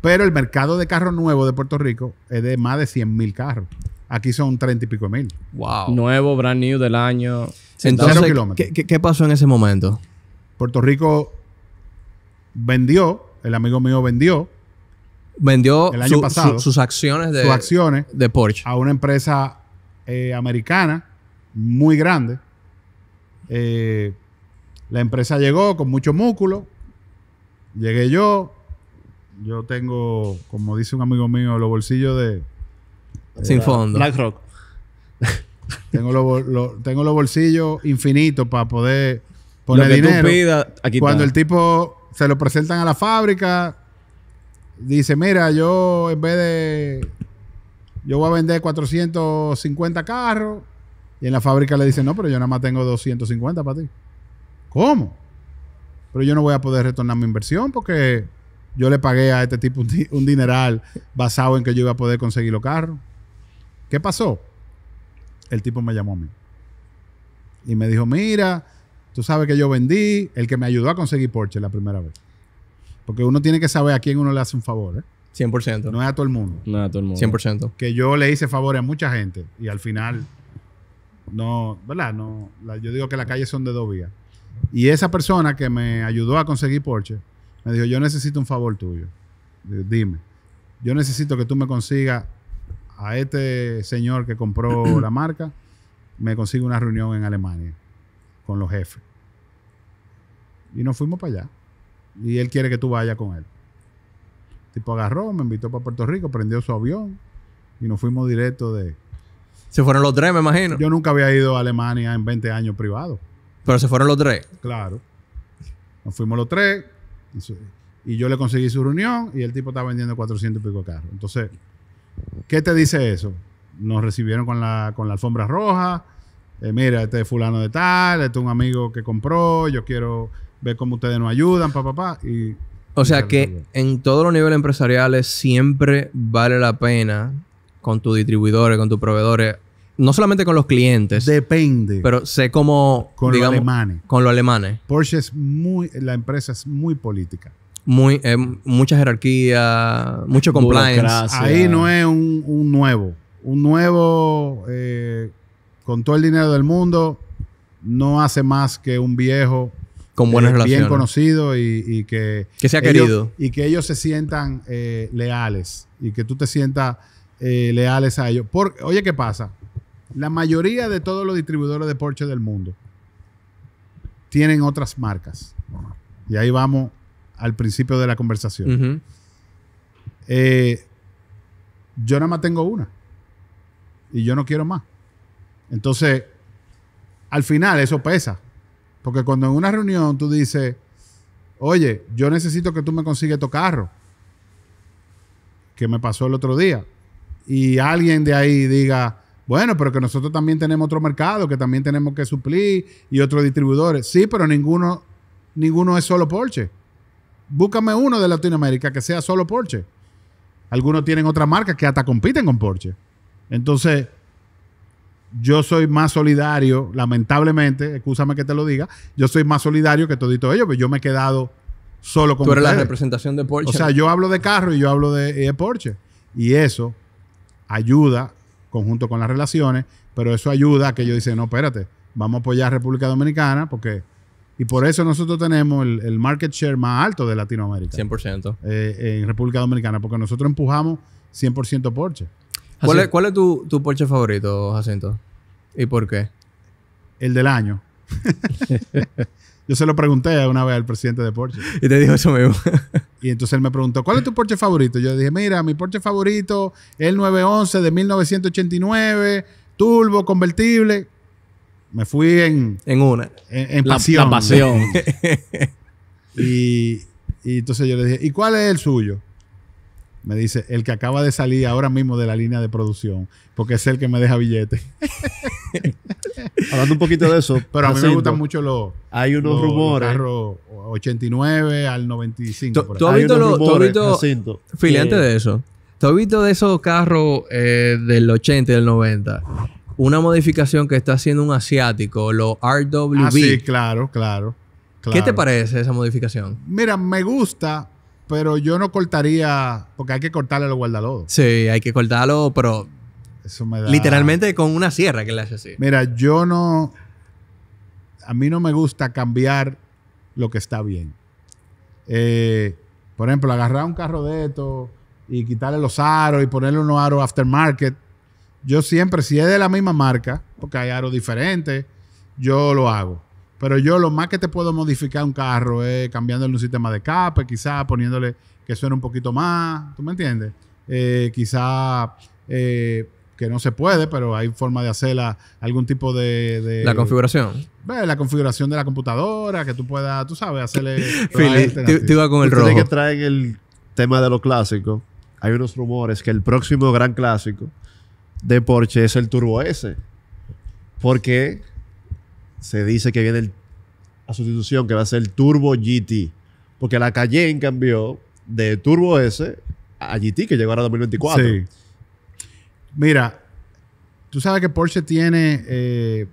Pero el mercado de carros nuevos de Puerto Rico es de más de 100 mil carros. Aquí son 30 y pico mil. Wow. Nuevo, brand new del año. Entonces, qué pasó en ese momento? Puerto Rico vendió, el amigo mío vendió vendió sus acciones, de, Porsche a una empresa eh, americana muy grande. Eh, la empresa llegó con mucho músculo. Llegué yo. Yo tengo, como dice un amigo mío, los bolsillos de. Sin fondo. BlackRock. [laughs] tengo, los, tengo bolsillos infinitos para poder poner dinero. Cuando el tipo se lo presentan a la fábrica, dice, mira, yo en vez de... Yo voy a vender 450 carros. Y en la fábrica le dicen, no, pero yo nada más tengo 250 para ti. ¿Cómo? Pero yo no voy a poder retornar mi inversión porque yo le pagué a este tipo un, un dineral basado en que yo iba a poder conseguir los carros. ¿Qué pasó? El tipo me llamó a mí. Y me dijo, mira, tú sabes que yo vendí, el que me ayudó a conseguir Porsche la primera vez. Porque uno tiene que saber a quién uno le hace un favor. 100%. ¿eh? No es a todo el mundo. No es a todo el mundo. 100%. Que yo le hice favores a mucha gente y al final, no, ¿verdad? No, yo digo que las calles son de dos vías. Y esa persona que me ayudó a conseguir Porsche me dijo: Yo necesito un favor tuyo. Dime. Yo necesito que tú me consigas a este señor que compró [clears throat] la marca, me consiga una reunión en Alemania con los jefes. Y nos fuimos para allá y él quiere que tú vayas con él. El tipo agarró, me invitó para Puerto Rico, prendió su avión y nos fuimos directo de... Se fueron los tres, me imagino. Yo nunca había ido a Alemania en 20 años privado. Pero se fueron los tres. Claro. Nos fuimos los tres y yo le conseguí su reunión y el tipo estaba vendiendo 400 y pico carros. Entonces, ¿qué te dice eso? Nos recibieron con la, con alfombra roja. Eh, mira, este es fulano de tal, este es un amigo que compró, yo quiero Ve cómo ustedes nos ayudan, papá, pa, pa, y... O sea que en todos los niveles empresariales siempre vale la pena con tus distribuidores, con tus proveedores, no solamente con los clientes. Depende. Pero sé cómo... Con los alemanes. Con los alemanes. Porsche es muy... La empresa es muy política. Muy, eh, mucha jerarquía, mucho compliance. Ahí no es un, nuevo. Un nuevo eh, con todo el dinero del mundo no hace más que un viejo con eh, buenas Bien conocido y, que... Que sea querido. Y que ellos se sientan eh, leales y que tú te sientas eh, leales a ellos. oye, ¿qué pasa? La mayoría de todos los distribuidores de Porsche del mundo tienen otras marcas. Y ahí vamos al principio de la conversación. yo nada más tengo una. Y yo no quiero más. Entonces, al final eso pesa. Porque cuando en una reunión tú dices, oye, yo necesito que tú me consigues tu carro, que me pasó el otro día, y alguien de ahí diga, bueno, pero que nosotros también tenemos otro mercado, que también tenemos que suplir y otros distribuidores. Sí, pero ninguno, ninguno es solo Porsche. Búscame uno de Latinoamérica que sea solo Porsche. Algunos tienen otras marcas que hasta compiten con Porsche. Entonces, yo soy más solidario, lamentablemente, escúchame que te lo diga, yo soy más solidario que todito ellos, pero pues yo me he quedado solo con Tú la representación de Porsche. O sea, yo hablo de carro y yo hablo de, eh, Porsche. Y eso ayuda, conjunto con las relaciones, pero eso ayuda a que ellos dicen, no, espérate, vamos a apoyar a República Dominicana porque... Y por eso nosotros tenemos el, market share más alto de Latinoamérica. 100%. Eh, en República Dominicana, porque nosotros empujamos 100% Porsche. ¿Cuál es, tu, tu Porsche favorito, Jacinto? ¿Y por qué? El del año. [laughs] Yo se lo pregunté una vez al presidente de Porsche. Y te dijo eso mismo. y entonces él me preguntó, ¿cuál es tu Porsche favorito? Yo le dije, mira, mi Porsche favorito es el 911 de 1989, turbo, convertible. Me fui en... En una. En, pasión. pasión. [laughs] y entonces yo le dije, ¿y cuál es el suyo? Me dice, el que acaba de salir ahora mismo de la línea de producción, porque es el que me deja billete. [laughs] Hablando un poquito de eso. Pero a mí me gustan mucho los. Hay unos rumores. Carros 89 al 95. ¿Tú, has rumores? filiante de eso. ¿Tú has visto de esos carros eh, del 80 y del 90? Una modificación que está haciendo un asiático, los RWB. Ah, sí, claro, claro. ¿Qué te parece esa modificación? Mira, me gusta pero yo no cortaría, porque hay que cortarle los guardalodos. Sí, hay que cortarlo, pero. Literalmente con una sierra que le hace así. Mira, yo no. A mí no me gusta cambiar lo que está bien. Eh, por ejemplo, agarrar un carro de estos y quitarle los aros y ponerle unos aros aftermarket. Yo siempre, si es de la misma marca, porque hay aros diferentes, yo lo hago. Pero yo lo más que te puedo modificar un carro es cambiándole un sistema de capa, quizás poniéndole que suene un poquito más, ¿tú me entiendes? Eh, quizá eh, que no se puede, pero hay forma de hacer algún tipo de... la configuración. la configuración de la computadora, que tú puedas, tú sabes, hacerle... [laughs] te iba con el rojo. que traen el tema de lo clásico, hay unos rumores que el próximo gran clásico de Porsche es el Turbo S. Porque se dice que viene la sustitución, que va a ser el Turbo GT. Porque la Cayenne cambió de Turbo S a GT, que llegó ahora 2024. Mira, tú sabes que Porsche tiene, eh,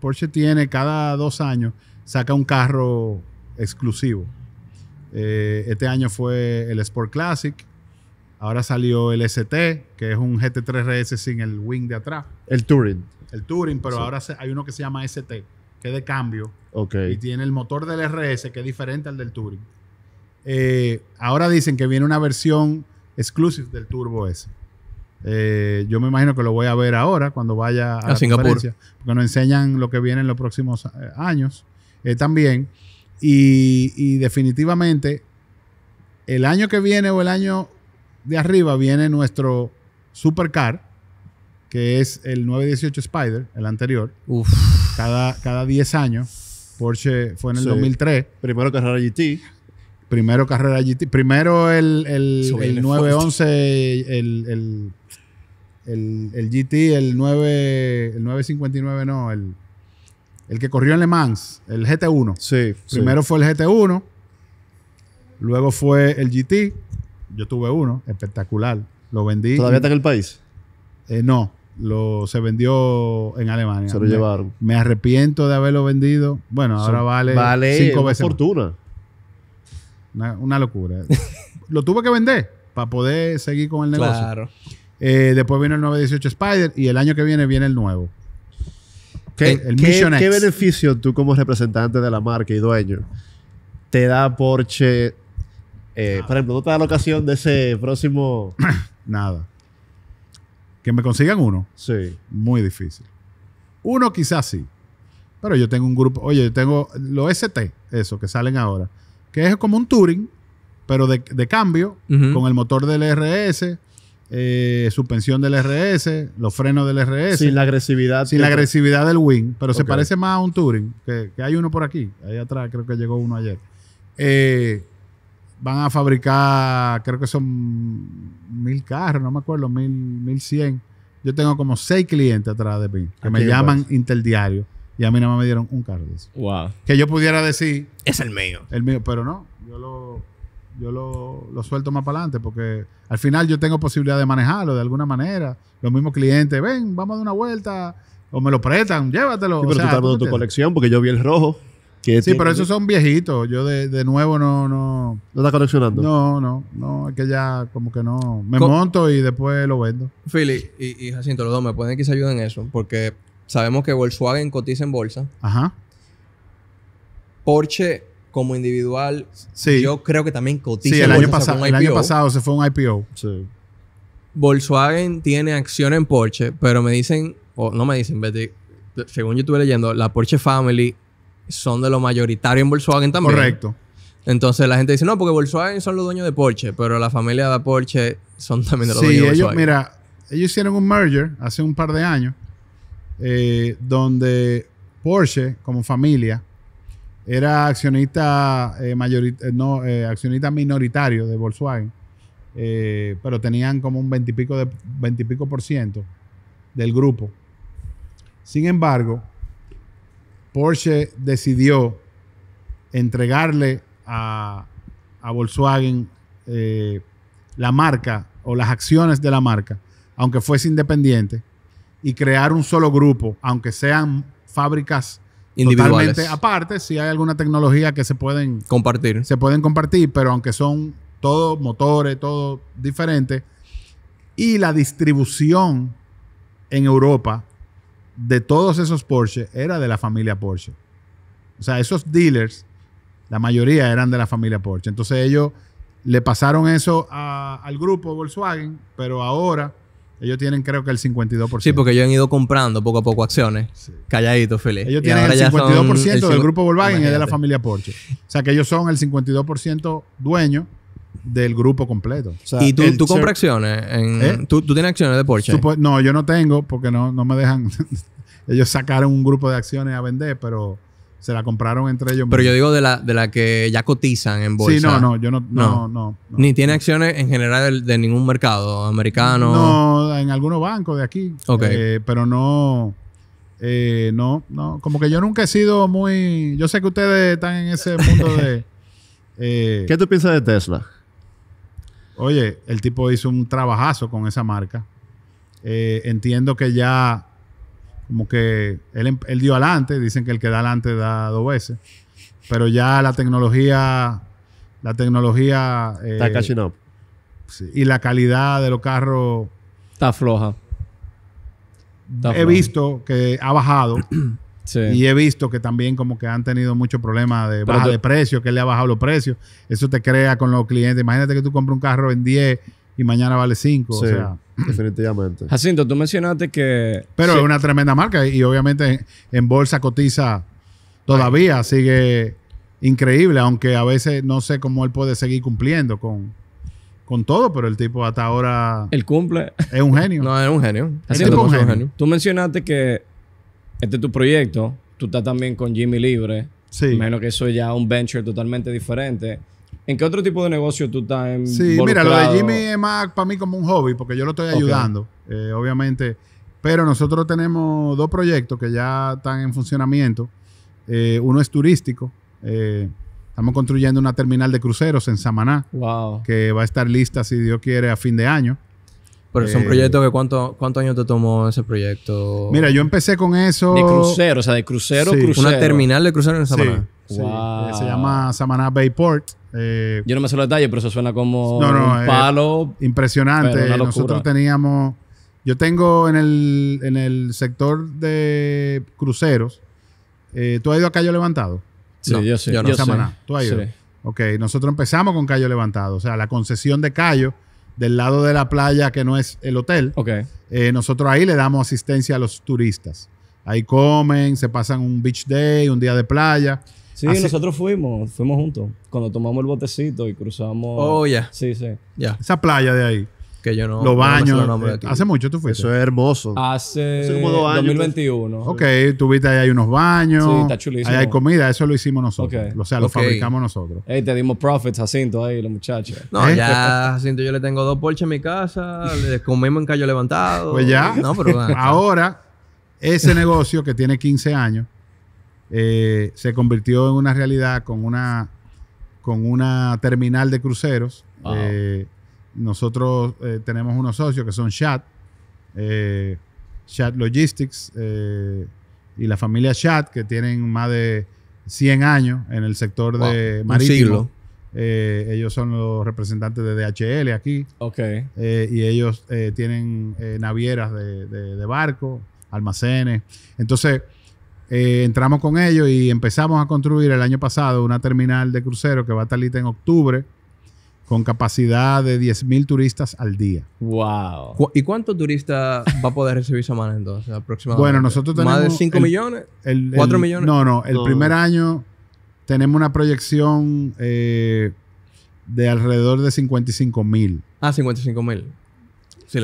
Porsche tiene cada dos años, saca un carro exclusivo. Eh, este año fue el Sport Classic. Ahora salió el ST, que es un GT3 RS sin el wing de atrás. El Touring. El Touring, pero ahora hay uno que se llama ST de cambio. Y tiene el motor del RS, que es diferente al del Touring. Eh, ahora dicen que viene una versión exclusiva del Turbo S. Eh, yo me imagino que lo voy a ver ahora cuando vaya a, a Singapur. Porque nos enseñan lo que viene en los próximos eh, años también. y, definitivamente, el año que viene o el año de arriba viene nuestro supercar, que es el 918 Spider, el anterior. Cada, cada 10 años. Porsche fue en el 2003. Primero carrera GT. Primero carrera GT. Primero el, el, el 911, el, GT, el, 9, el 959, no, el, el que corrió en Le Mans, el GT1. Sí. Primero fue el GT1. Luego fue el GT. Yo tuve uno, espectacular. Lo vendí. ¿Todavía está en el país? Eh, no, lo, se vendió en Alemania. Se lo me, llevaron. Me arrepiento de haberlo vendido. Bueno, ahora vale, vale cinco veces. fortuna. Una, locura. [laughs] lo tuve que vender para poder seguir con el negocio. Claro. Eh, después vino el 918 Spider y el año que viene viene el nuevo. ¿Qué, ¿qué, beneficio tú como representante de la marca y dueño te da Porsche? Eh, por ejemplo, ¿no te da la ocasión de ese próximo... [coughs] Nada. Que me consigan uno. Sí. Muy difícil. Uno quizás sí. Pero yo tengo un grupo, oye, yo tengo los ST, eso, que salen ahora, que es como un Touring, pero de, cambio, con el motor del RS, eh, suspensión del RS, los frenos del RS. Sin la agresividad. Sin la agresividad del Wing, pero se parece más a un Touring, que, hay uno por aquí, ahí atrás creo que llegó uno ayer. Eh, van a fabricar, creo que son mil carros, no me acuerdo, mil, mil cien. Yo tengo como seis clientes atrás de mí que me llaman interdiario y a mí nada más me dieron un carro. eso Wow. Que yo pudiera decir. Es el mío. El mío, pero no. Yo lo, suelto más para adelante porque al final yo tengo posibilidad de manejarlo de alguna manera. Los mismos clientes, ven, vamos a dar una vuelta o me lo prestan, llévatelo. Sí, pero tú estás tu colección porque yo vi el rojo sí, pero esos son viejitos. Yo de, nuevo no, no. coleccionando? No, no, no. Es que ya como que no. Me monto y después lo vendo. Philly y, Jacinto, los dos me pueden que se en eso. Porque sabemos que Volkswagen cotiza en bolsa. Ajá. Porsche como individual, sí. yo creo que también cotiza. el, en bolsa, Sí, el año pasado se fue un IPO. Sí. Volkswagen tiene acción en Porsche, pero me dicen, o no me dicen, Betty, según yo estuve leyendo, la Porsche Family son de lo mayoritario en Volkswagen también. Correcto. Entonces la gente dice, no, porque Volkswagen son los dueños de Porsche, pero la familia de Porsche son también de los dueños de ellos, Mira, ellos hicieron un merger hace un par de años, eh, donde Porsche, como familia, era accionista, eh, eh no, eh, accionista minoritario de Volkswagen, pero tenían como un veintipico de por ciento del grupo. Sin embargo, Porsche decidió entregarle a, Volkswagen eh, la marca o las acciones de la marca, aunque fuese independiente, y crear un solo grupo, aunque sean fábricas individualmente. aparte, si hay alguna tecnología que se pueden compartir. Se pueden compartir, pero aunque son todos motores, todo diferente. Y la distribución en Europa de todos esos Porsche era de la familia Porsche. O sea, esos dealers, la mayoría eran de la familia Porsche. Entonces ellos le pasaron eso al grupo Volkswagen, pero ahora ellos tienen creo que el 52%. Sí, porque ellos han ido comprando poco a poco acciones. Calladito, Felipe. Ellos tienen el 52% del grupo Volkswagen y de la familia Porsche. O sea que ellos son el 52% dueño del grupo completo. ¿Y tú, tú compras acciones? ¿Eh? ¿tú, tienes acciones de Porsche? no, yo no tengo porque no, no me dejan. [laughs] ellos sacaron un grupo de acciones a vender, pero se la compraron entre ellos. Pero yo digo de la, de la que ya cotizan en bolsa. Sí, no, no, yo Ni tiene acciones en general de, ningún mercado americano. No, en algunos bancos de aquí. Eh, pero no. Eh, no, no. Como que yo nunca he sido muy. Yo sé que ustedes están en ese mundo de. [laughs] ¿Qué tú piensas de Tesla? Oye, el tipo hizo un trabajazo con esa marca. Eh, entiendo que ya, como que em, él, dio adelante, dicen que el que da adelante da dos veces, pero ya la tecnología, la tecnología... Eh, Está casi no. Y la calidad de los carros... Está floja. he visto que ha bajado. [clears throat] Y he visto que también como que han tenido muchos problemas de baja de precio, que le ha bajado los precios. Eso te crea con los clientes. Imagínate que tú compras un carro en 10 y mañana vale 5. o sea, definitivamente. [clears throat] Jacinto, tú mencionaste que... Pero es una tremenda marca y obviamente en, bolsa cotiza todavía, sigue increíble, aunque a veces no sé cómo él puede seguir cumpliendo con, con todo, pero el tipo hasta ahora... El cumple. Es un genio. no, es un genio. Así un genio. Tú mencionaste que este es tu proyecto, tú estás también con Jimmy Libre. Sí. Menos que eso ya un venture totalmente diferente. ¿En qué otro tipo de negocio tú estás involucrado? Sí, mira, lo de Jimmy es más para mí como un hobby, porque yo lo estoy ayudando, eh, obviamente. Pero nosotros tenemos dos proyectos que ya están en funcionamiento. Eh, uno es turístico. Eh, estamos construyendo una terminal de cruceros en Samaná, wow. que va a estar lista, si Dios quiere, a fin de año. Pero es un eh, proyecto que ¿cuánto, ¿cuántos años te tomó ese proyecto? Mira, yo empecé con eso... De crucero, o sea, de crucero, sí. Una terminal de crucero en Samaná. Eh, se llama Samaná Bayport. Eh, yo no me sé los detalles, pero eso suena como un palo. impresionante. Nosotros teníamos... Yo tengo en el, sector de cruceros... ¿Tú has ido a Cayo Levantado? Sí, yo sí. Yo no. Sé. ¿Tú has ido? Sí. Ok, nosotros empezamos con Cayo Levantado. O sea, la concesión de Cayo del lado de la playa que no es el hotel. Eh, nosotros ahí le damos asistencia a los turistas. Ahí comen, se pasan un beach day, un día de playa. Sí, nosotros fuimos, fuimos juntos. Cuando tomamos el botecito y cruzamos. Oh, ya. Sí, sí. Ya. Esa playa de ahí que yo no. Los baños. Eh, hace mucho tú fuiste. Eso es hermoso. Hace, hace dos años. 2021. Ok, tuviste ahí hay unos baños. Sí, está chulísimo. Ahí hay comida, eso lo hicimos nosotros. O sea, lo fabricamos nosotros. Ey, te dimos profits, Jacinto, ahí, los muchachos. No, ¿Eh? ya, Jacinto, yo le tengo dos porches en mi casa, le [laughs] comemos en callo levantado. Pues ya. No, pero. [laughs] Ahora, ese negocio que tiene 15 años eh, se convirtió en una realidad con una, con una terminal de cruceros. Nosotros eh, tenemos unos socios que son Chat, eh, Logistics eh, y la familia Chat, que tienen más de 100 años en el sector de marítimo. Eh, ellos son los representantes de DHL aquí. Ok. y ellos tienen navieras de, de, de, barco, almacenes. Entonces, entramos con ellos y empezamos a construir el año pasado una terminal de crucero que va a estar lista en octubre con capacidad de 10.000 turistas al día. ¡Wow! ¿Y cuántos turistas va a poder recibir semana entonces aproximadamente? Bueno, nosotros tenemos... ¿Más de 5 millones? El, ¿4 millones? No, no. El primer año tenemos una proyección eh, de alrededor de 55.000. Ah, 55.000. mil.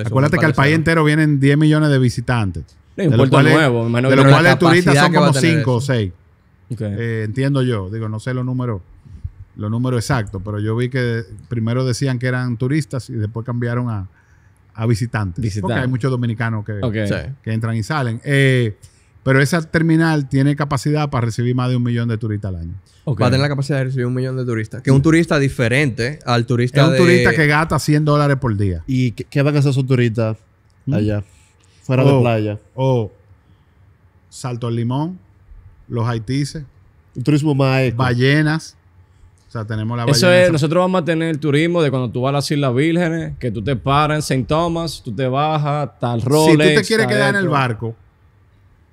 Acuérdate que al país entero vienen 10 millones de visitantes. de los cuales, de los turistas son como 5 o 6. Eh, entiendo yo. Digo, no sé los números los números exactos, pero yo vi que primero decían que eran turistas y después cambiaron a, visitantes. Porque hay muchos dominicanos que, que entran y salen. Eh, pero esa terminal tiene capacidad para recibir más de un millón de turistas al año. Va a tener la capacidad de recibir un millón de turistas. Que es un turista diferente al turista Es un turista que gasta 100 dólares por día. ¿Y qué, van a hacer esos turistas mm. allá? Fuera de oh, playa. O oh. Salto al Limón, los haitises. turismo más... Ballenas. O sea, tenemos la Eso es, nosotros vamos a tener el turismo de cuando tú vas a las Islas Vírgenes, que tú te paras en St. Thomas, tú te bajas, tal Rolex. Si tú te quieres quedar en el barco,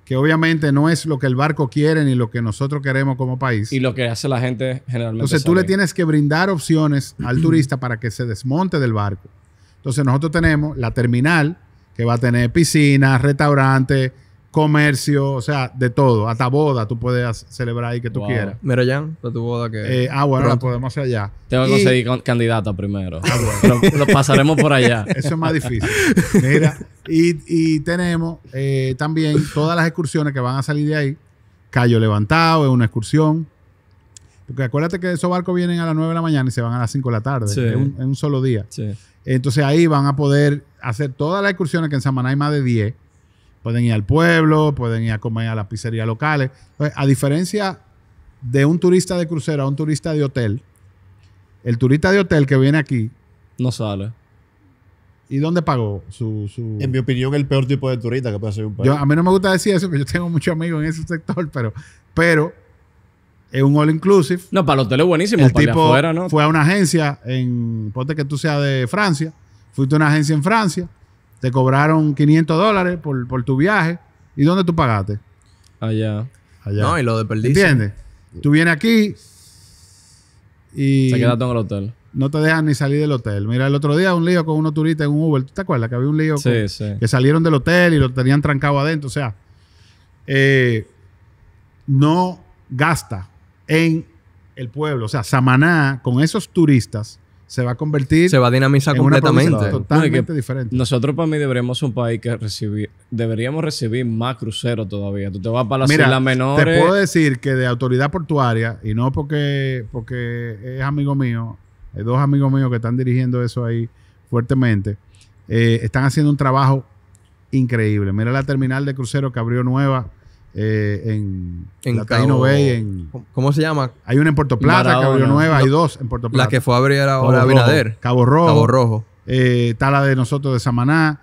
que obviamente no es lo que el barco quiere ni lo que nosotros queremos como país. Y lo que hace la gente generalmente. Entonces tú le tienes que brindar opciones al turista para que se desmonte del barco. Entonces nosotros tenemos la terminal, que va a tener piscina, restaurante, comercio, o sea, de todo. Hasta boda tú puedes celebrar ahí que tú quieras. Mira, ya para tu boda que. Eh, ah, bueno, la podemos hacer allá. Tengo que conseguir candidata primero. Ah, [laughs] lo, pasaremos por allá. [laughs] Eso es más difícil. Mira, y, tenemos eh, también todas las excursiones que van a salir de ahí. Cayo Levantado es una excursión. Porque acuérdate que esos barcos vienen a las 9 de la mañana y se van a las 5 de la tarde, en, un, solo día. Sí. Entonces ahí van a poder hacer todas las excursiones, que en Samaná hay más de 10 Pueden ir al pueblo, pueden ir a comer a las pizzerías locales. Pues, a diferencia de un turista de crucero a un turista de hotel, el turista de hotel que viene aquí. No sale. ¿Y dónde pagó su, En mi opinión, el peor tipo de turista que puede ser un país. a mí no me gusta decir eso, porque yo tengo muchos amigos en ese sector, pero, pero es un all inclusive. No, para el hotel es buenísimo. El tipo fue a una agencia en, ponte que tú seas de Francia, fuiste a una agencia en Francia, te cobraron 500 dólares por, tu viaje. ¿Y dónde tú pagaste? Allá. Allá. No, y lo desperdiciaste ¿Entiendes? Tú vienes aquí y... Se quedaste en el hotel. No te dejan ni salir del hotel. Mira, el otro día un lío con unos turistas en un Uber. ¿Tú te acuerdas que había un lío que salieron del hotel y lo tenían trancado adentro? O sea, eh, no gasta en el pueblo. O sea, Samaná, con esos turistas, se va a convertir. Se va a dinamizar completamente. totalmente diferente. Nosotros, para mí, deberíamos un país que recibir. Deberíamos recibir más cruceros todavía. Tú te vas para las Mira, islas menores. Te puedo decir que de autoridad portuaria, y no porque, porque es amigo mío, hay dos amigos míos que están dirigiendo eso ahí fuertemente, eh, están haciendo un trabajo increíble. Mira la terminal de crucero que abrió nueva eh, en, en Cabo, En, ¿Cómo se llama? Hay una en Puerto Plata, Cabo Nueva, hay dos en Puerto Plata. La que fue a abrir ahora Abinader. Cabo Rojo. Rojo. Eh, está la de nosotros de Samaná.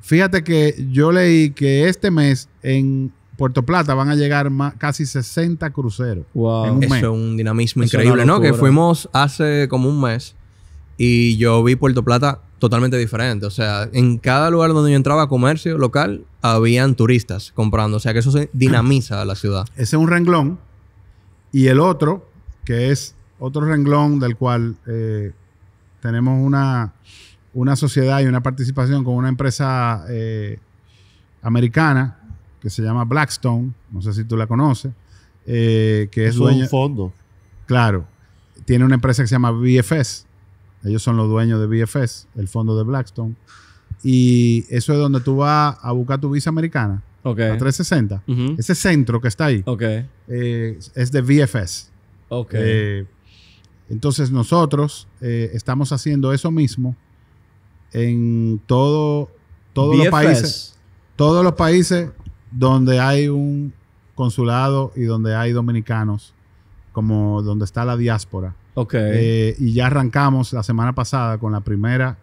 Fíjate que yo leí que este mes en Puerto Plata van a llegar casi 60 cruceros. un Eso es un dinamismo increíble, ¿no? Que fuimos hace como un mes y yo vi Puerto Plata totalmente diferente. O sea, en cada lugar donde yo entraba a comercio local, habían turistas comprando. O sea, que eso se [clears throat] dinamiza a la ciudad. Ese es un renglón. Y el otro, que es otro renglón del cual eh, tenemos una, una, sociedad y una participación con una empresa eh, americana que se llama Blackstone. No sé si tú la conoces. Eh, que es, un fondo. Claro. Tiene una empresa que se llama BFS ellos son los dueños de BFS, el fondo de Blackstone. Y eso es donde tú vas a buscar tu visa americana. ok A 360. Ese centro que está ahí eh, es de VFS. Eh, entonces nosotros eh, estamos haciendo eso mismo en todo, todos los países. Todos los países donde hay un consulado y donde hay dominicanos, como donde está la diáspora. Eh, y ya arrancamos la semana pasada con la primera,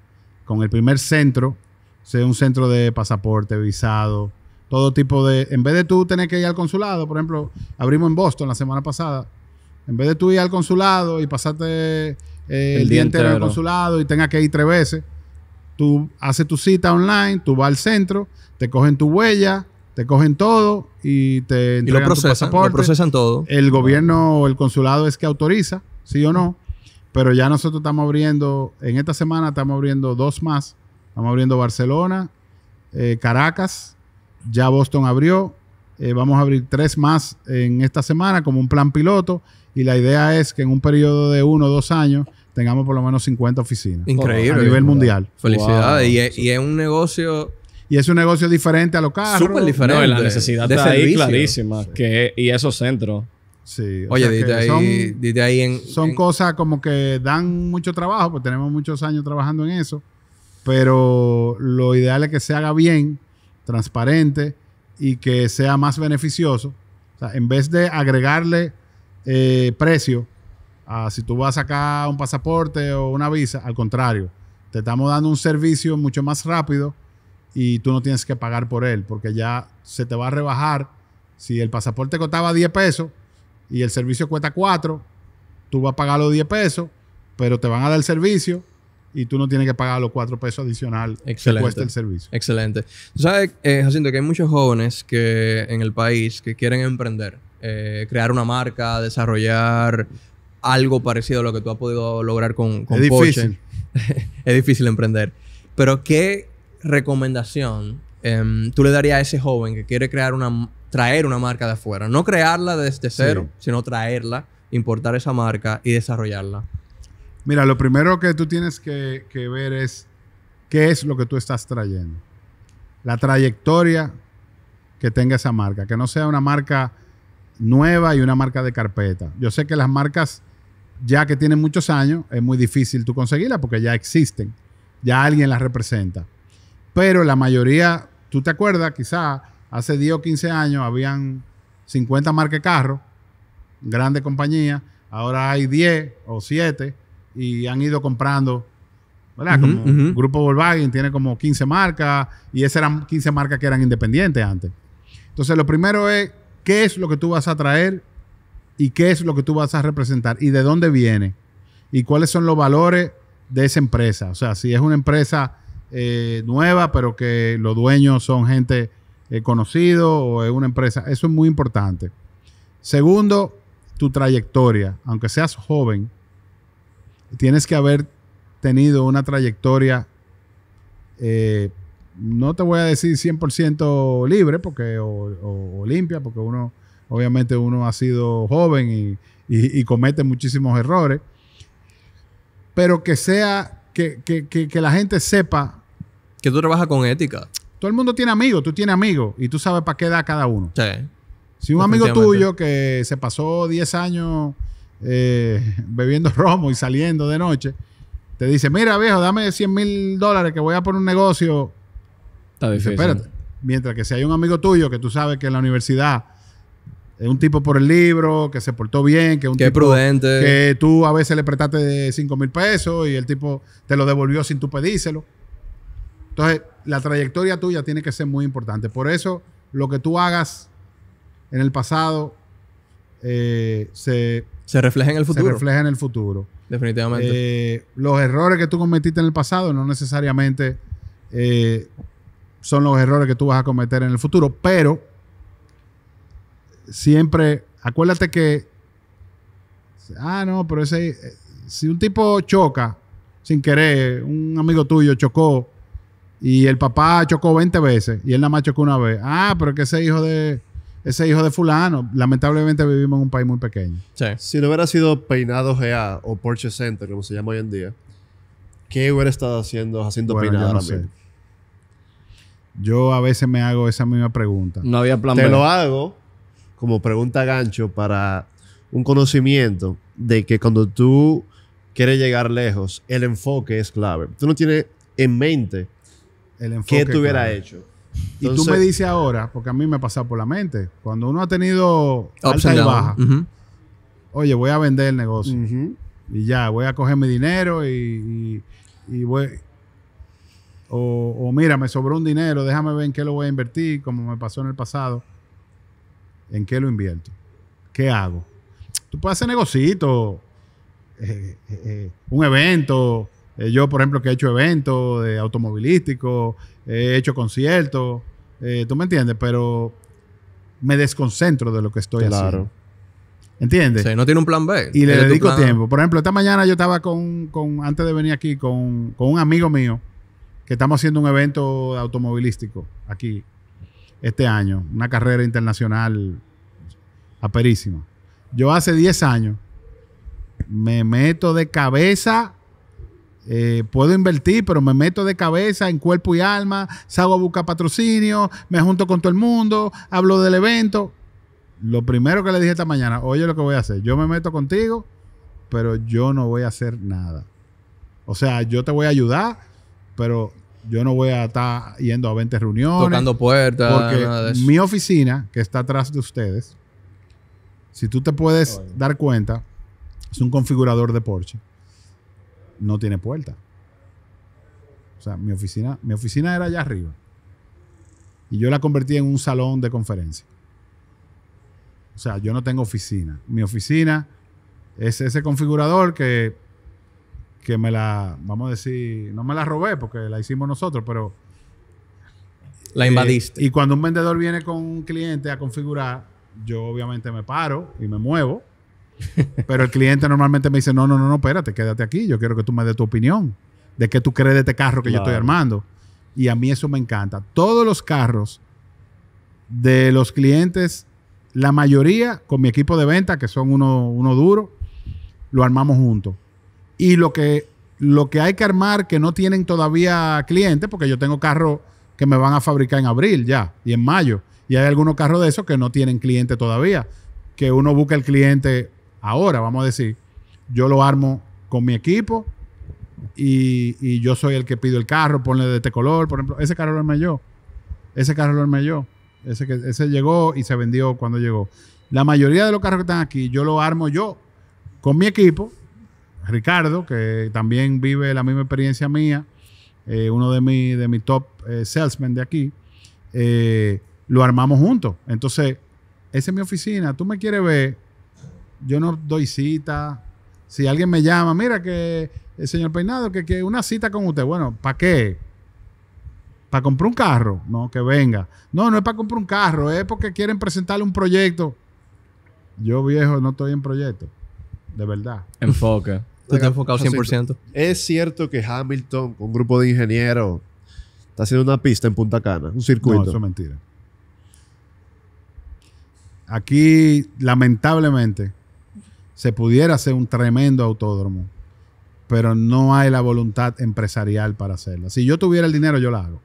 con el primer centro, sea un centro de pasaporte, visado, todo tipo de. En vez de tú tener que ir al consulado, por ejemplo, abrimos en Boston la semana pasada. En vez de tú ir al consulado y pasarte eh, el, el, día entero al consulado y tengas que ir tres veces, tú haces tu cita online, tú vas al centro, te cogen tu huella, te cogen todo y te y lo procesan, Lo procesan todo. El gobierno el consulado es que autoriza, sí o no. Pero ya nosotros estamos abriendo, en esta semana estamos abriendo dos más. Estamos abriendo Barcelona, eh, Caracas, ya Boston abrió. Eh, vamos a abrir tres más en esta semana como un plan piloto. Y la idea es que en un periodo de uno o dos años tengamos por lo menos 50 oficinas. Increíble. A nivel mundial. Felicidades. y es un negocio y es un negocio diferente a los carros. Súper diferente. la necesidad de ahí clarísima. Que, y esos centros. Sí. Oye, ahí, son, en, son cosas como que dan mucho trabajo, pues tenemos muchos años trabajando en eso. Pero lo ideal es que se haga bien, transparente y que sea más beneficioso. O sea, en vez de agregarle eh, precio a si tú vas a sacar un pasaporte o una visa, al contrario, te estamos dando un servicio mucho más rápido y tú no tienes que pagar por él, porque ya se te va a rebajar. Si el pasaporte costaba 10 pesos y el servicio cuesta 4, tú vas a pagar los 10 pesos, pero te van a dar el servicio y tú no tienes que pagar los 4 pesos adicional que cuesta el servicio. Excelente. Tú sabes, eh, Jacinto, que hay muchos jóvenes que en el país que quieren emprender, eh, crear una marca, desarrollar algo parecido a lo que tú has podido lograr con, es Difícil. [laughs] es difícil emprender. Pero ¿qué recomendación em, tú le darías a ese joven que quiere crear una, traer una marca de afuera? No crearla desde cero, sino traerla, importar esa marca y desarrollarla. Mira, lo primero que tú tienes que, que ver es qué es lo que tú estás trayendo. La trayectoria que tenga esa marca, que no sea una marca nueva y una marca de carpeta. Yo sé que las marcas ya que tienen muchos años, es muy difícil tú conseguirlas porque ya existen, ya alguien las representa. Pero la mayoría, tú te acuerdas, quizás hace 10 o 15 años habían 50 marcas de carro, grandes compañías, ahora hay 10 o 7 y han ido comprando. ¿Verdad? como Grupo Volkswagen tiene como 15 marcas y esas eran 15 marcas que eran independientes antes. Entonces, lo primero es qué es lo que tú vas a traer y qué es lo que tú vas a representar y de dónde viene y cuáles son los valores de esa empresa. O sea, si es una empresa eh, nueva, pero que los dueños son gente eh, conocida o es una empresa. Eso es muy importante. Segundo, tu trayectoria. Aunque seas joven, tienes que haber tenido una trayectoria, eh, no te voy a decir 100% libre porque, o, limpia, porque uno, obviamente uno ha sido joven y, comete muchísimos errores, pero que sea, que la gente sepa que tú trabajas con ética. Todo el mundo tiene amigos, tú tienes amigos y tú sabes para qué da cada uno. Sí. Si un amigo tuyo que se pasó 10 años eh, bebiendo romo y saliendo de noche, te dice, mira viejo, dame 100 mil dólares que voy a poner un negocio. Está difícil. Espérate. Mientras que si hay un amigo tuyo que tú sabes que en la universidad es un tipo por el libro, que se portó bien, que es un tipo prudente. que tú a veces le prestaste 5 mil pesos y el tipo te lo devolvió sin tú pedírselo. Entonces, la trayectoria tuya tiene que ser muy importante. Por eso, lo que tú hagas en el pasado eh, se, refleja en el futuro. Se refleja en el futuro. Definitivamente. Eh, los errores que tú cometiste en el pasado no necesariamente eh, son los errores que tú vas a cometer en el futuro, pero siempre acuérdate que. Ah, no, pero ese. Si un tipo choca sin querer, un amigo tuyo chocó y el papá chocó 20 veces y él nada más chocó una vez. Ah, pero que ese hijo de ese hijo de fulano, lamentablemente vivimos en un país muy pequeño. Sí. Si no hubiera sido Peinado GA o Porsche Center, como se llama hoy en día, ¿qué hubiera estado haciendo haciendo Peinado yo, yo a veces me hago esa misma pregunta. No había plan Te lo hago como pregunta gancho para un conocimiento de que cuando tú quieres llegar lejos, el enfoque es clave. Tú no tienes en mente ¿Qué te hecho? y tú me dices ahora, porque a mí me pasa por la mente, cuando uno ha tenido alta y baja, oye, voy a vender el negocio. Y ya, voy a coger mi dinero y, voy... O, o, mira, me sobró un dinero, déjame ver en qué lo voy a invertir, como me pasó en el pasado. ¿En qué lo invierto? ¿Qué hago? Tú puedes hacer negocito, eh, eh, eh, un evento, eh, yo, por ejemplo, que he hecho eventos de automovilísticos, he hecho conciertos, eh, tú me entiendes, pero me desconcentro de lo que estoy claro. haciendo. ¿Entiendes? Sí, no tiene un plan B. Y le dedico tiempo. Por ejemplo, esta mañana yo estaba con, antes de venir aquí, con, con, un amigo mío, que estamos haciendo un evento automovilístico aquí este año, una carrera internacional aperísima. Yo hace 10 años me meto de cabeza eh, puedo invertir, pero me meto de cabeza en cuerpo y alma, salgo a buscar patrocinio, me junto con todo el mundo, hablo del evento. Lo primero que le dije esta mañana, oye lo que voy a hacer, yo me meto contigo, pero yo no voy a hacer nada. O sea, yo te voy a ayudar, pero yo no voy a estar yendo a 20 reuniones. Tocando puertas. mi oficina, que está atrás de ustedes, si tú te puedes dar cuenta, es un configurador de Porsche no tiene puerta. O sea, mi oficina, mi oficina era allá arriba. Y yo la convertí en un salón de conferencia. O sea, yo no tengo oficina. Mi oficina es ese configurador que, que me la, vamos a decir, no me la robé porque la hicimos nosotros, pero... La eh, invadiste. y cuando un vendedor viene con un cliente a configurar, yo obviamente me paro y me muevo [laughs] Pero el cliente normalmente me dice, no, no, no, no, espérate, quédate aquí, yo quiero que tú me des tu opinión de qué tú crees de este carro que yo estoy armando. Y a mí eso me encanta. Todos los carros de los clientes, la mayoría con mi equipo de venta, que son uno, duro, lo armamos juntos. Y lo que, lo que hay que armar que no tienen todavía clientes, porque yo tengo carros que me van a fabricar en abril ya y en mayo. Y hay algunos carros de esos que no tienen cliente todavía, que uno busca el cliente Ahora, vamos a decir, yo lo armo con mi equipo y, yo soy el que pido el carro, ponle de este color, por ejemplo. Ese carro lo armé yo. Ese carro lo armé yo. Ese, que, llegó y se vendió cuando llegó. La mayoría de los carros que están aquí, yo lo armo yo con mi equipo. Ricardo, que también vive la misma experiencia mía, eh, uno de mis de mi top eh, salesmen de aquí, eh, lo armamos juntos. Entonces, esa es mi oficina. Tú me quieres ver yo no doy cita. Si alguien me llama, mira que el eh, señor Peinado, que, una cita con usted. Bueno, ¿para qué? ¿Para comprar un carro? No, que venga. No, no es para comprar un carro, es porque quieren presentarle un proyecto. Yo, viejo, no estoy en proyecto. De verdad. Enfoca. [laughs] Tú te enfocado 100%. Es cierto que Hamilton, un grupo de ingenieros, está haciendo una pista en Punta Cana, un circuito. No, eso es mentira. Aquí, lamentablemente, se pudiera hacer un tremendo autódromo, pero no hay la voluntad empresarial para hacerla. Si yo tuviera el dinero, yo la hago.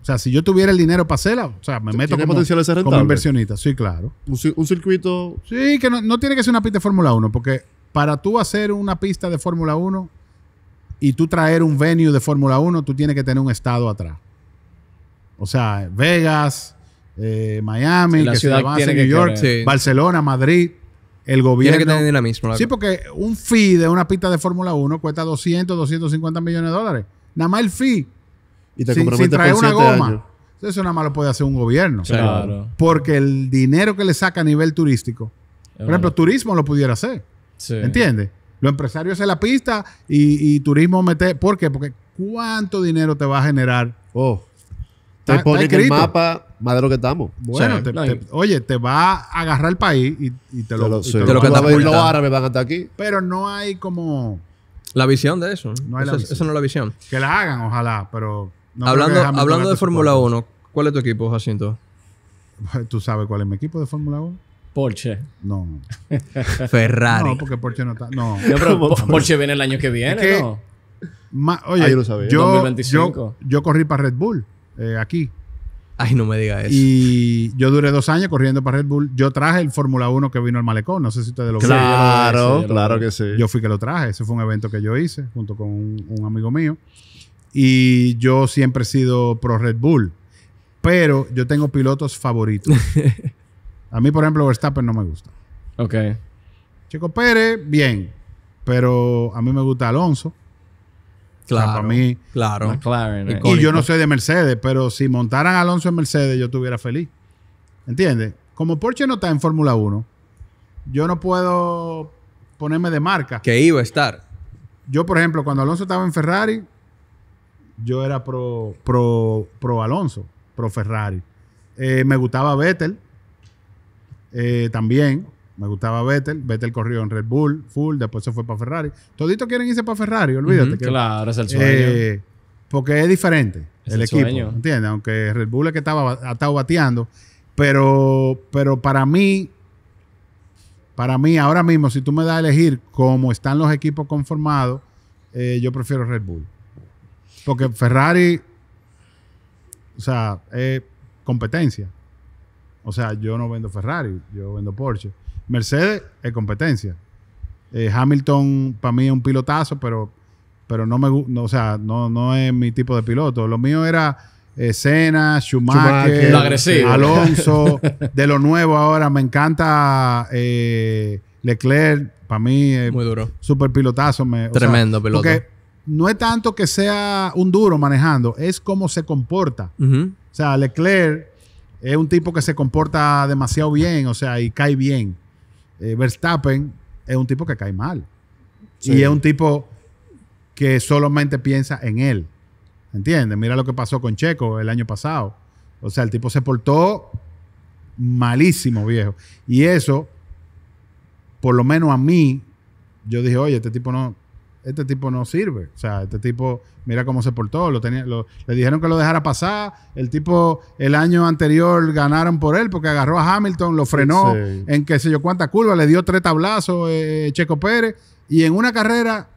O sea, si yo tuviera el dinero para hacerla, o sea, me meto como, inversionista. Sí, claro. Un, circuito. Sí, que no, tiene que ser una pista de Fórmula 1, porque para tú hacer una pista de Fórmula 1 y tú traer un venue de Fórmula 1, tú tienes que tener un estado atrás. O sea, Vegas, eh, Miami, la que ciudad se New York, Barcelona, Madrid el gobierno. Tiene que tener La sí, porque un fee de una pista de Fórmula 1 cuesta 200, 250 millones de dólares. Nada más el fee. Y te sin, traer una goma. Eso nada más lo puede hacer un gobierno. Claro. Porque el dinero que le saca a nivel turístico. Por ejemplo, turismo lo pudiera hacer. Sí. ¿Entiendes? Los empresarios hacen la pista y, turismo mete... ¿Por qué? Porque ¿cuánto dinero te va a generar? Oh te pone el mapa más de lo que estamos. Bueno, oye, te va a agarrar el país y, te lo, lo, te lo, que los árabes van hasta aquí. Pero no hay como. La visión de eso. No hay eso, la visión. no es la visión. Que la hagan, ojalá, pero. hablando hablando de Fórmula 1, ¿cuál es tu equipo, Jacinto? [laughs] ¿Tú sabes cuál es mi equipo de Fórmula 1? Porsche. No. [laughs] Ferrari. No, porque Porsche no está. No. [laughs] Porsche? viene el año que viene, ¿no? oye, ah, yo, lo sabía. 2025. Yo, yo corrí para Red Bull. Eh, aquí. Ay, no me diga eso. Y yo duré dos años corriendo para Red Bull. Yo traje el Fórmula 1 que vino al Malecón. No sé si ustedes lo vieron. Claro, claro que sí. Yo fui que lo traje. Ese fue un evento que yo hice junto con un, amigo mío. Y yo siempre he sido pro Red Bull. Pero yo tengo pilotos favoritos. [laughs] A mí, por ejemplo, Verstappen no me gusta. Ok. Chico Pérez, bien. Pero a mí me gusta Alonso. Claro, mí, claro. Eh. Y yo no soy de Mercedes, pero si montaran Alonso en Mercedes, yo estuviera feliz. ¿Entiendes? Como Porsche no está en Fórmula 1, yo no puedo ponerme de marca. Que iba a estar. Yo, por ejemplo, cuando Alonso estaba en Ferrari, yo era pro, Alonso, pro Ferrari. Eh, me gustaba Vettel eh, también. Me gustaba Vettel. Vettel corrió en Red Bull, full, después se fue para Ferrari. todito quieren irse para Ferrari, olvídate. claro, es el eh, sueño. porque es diferente el, equipo, sueño. ¿entiendes? Aunque Red Bull es que estaba, ha estado bateando. Pero, pero para mí, para mí, ahora mismo, si tú me das a elegir cómo están los equipos conformados, eh, yo prefiero Red Bull. Porque Ferrari, o sea, es competencia. O sea, yo no vendo Ferrari, yo vendo Porsche. Mercedes es competencia. Eh, Hamilton para mí es un pilotazo, pero, pero no me gusta o sea, no, no es mi tipo de piloto. Lo mío era eh, Senna, Schumacher, Alonso, [laughs] de lo nuevo ahora. Me encanta eh, Leclerc, para mí es eh, super pilotazo. Tremendo piloto. no es tanto que sea un duro manejando, es cómo se comporta. O sea, Leclerc es un tipo que se comporta demasiado bien, o sea, y cae bien. Eh, Verstappen es un tipo que cae mal. Y es un tipo que solamente piensa en él. ¿Entiendes? Mira lo que pasó con Checo el año pasado. O sea, el tipo se portó malísimo, viejo. Y eso, por lo menos a mí, yo dije, oye, este tipo no, este tipo no sirve. O sea, este tipo, mira cómo se portó. Lo le dijeron que lo dejara pasar. El tipo, el año anterior ganaron por él porque agarró a Hamilton, lo frenó en qué sé yo cuánta curva, le dio tres tablazos a eh, eh, Checo Pérez. Y en una carrera,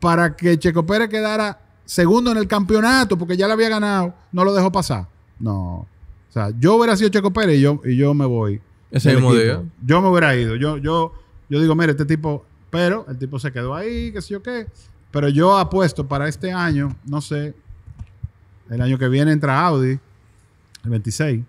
para que Checo Pérez quedara segundo en el campeonato, porque ya lo había ganado, no lo dejó pasar. No. O sea, yo hubiera sido Checo Pérez y yo, y yo me voy. Ese mismo día. Yo me hubiera ido. Yo, yo, yo digo, mire, este tipo pero el tipo se quedó ahí, qué sé yo qué. Pero yo apuesto para este año, no sé, el año que viene entra Audi, el 26.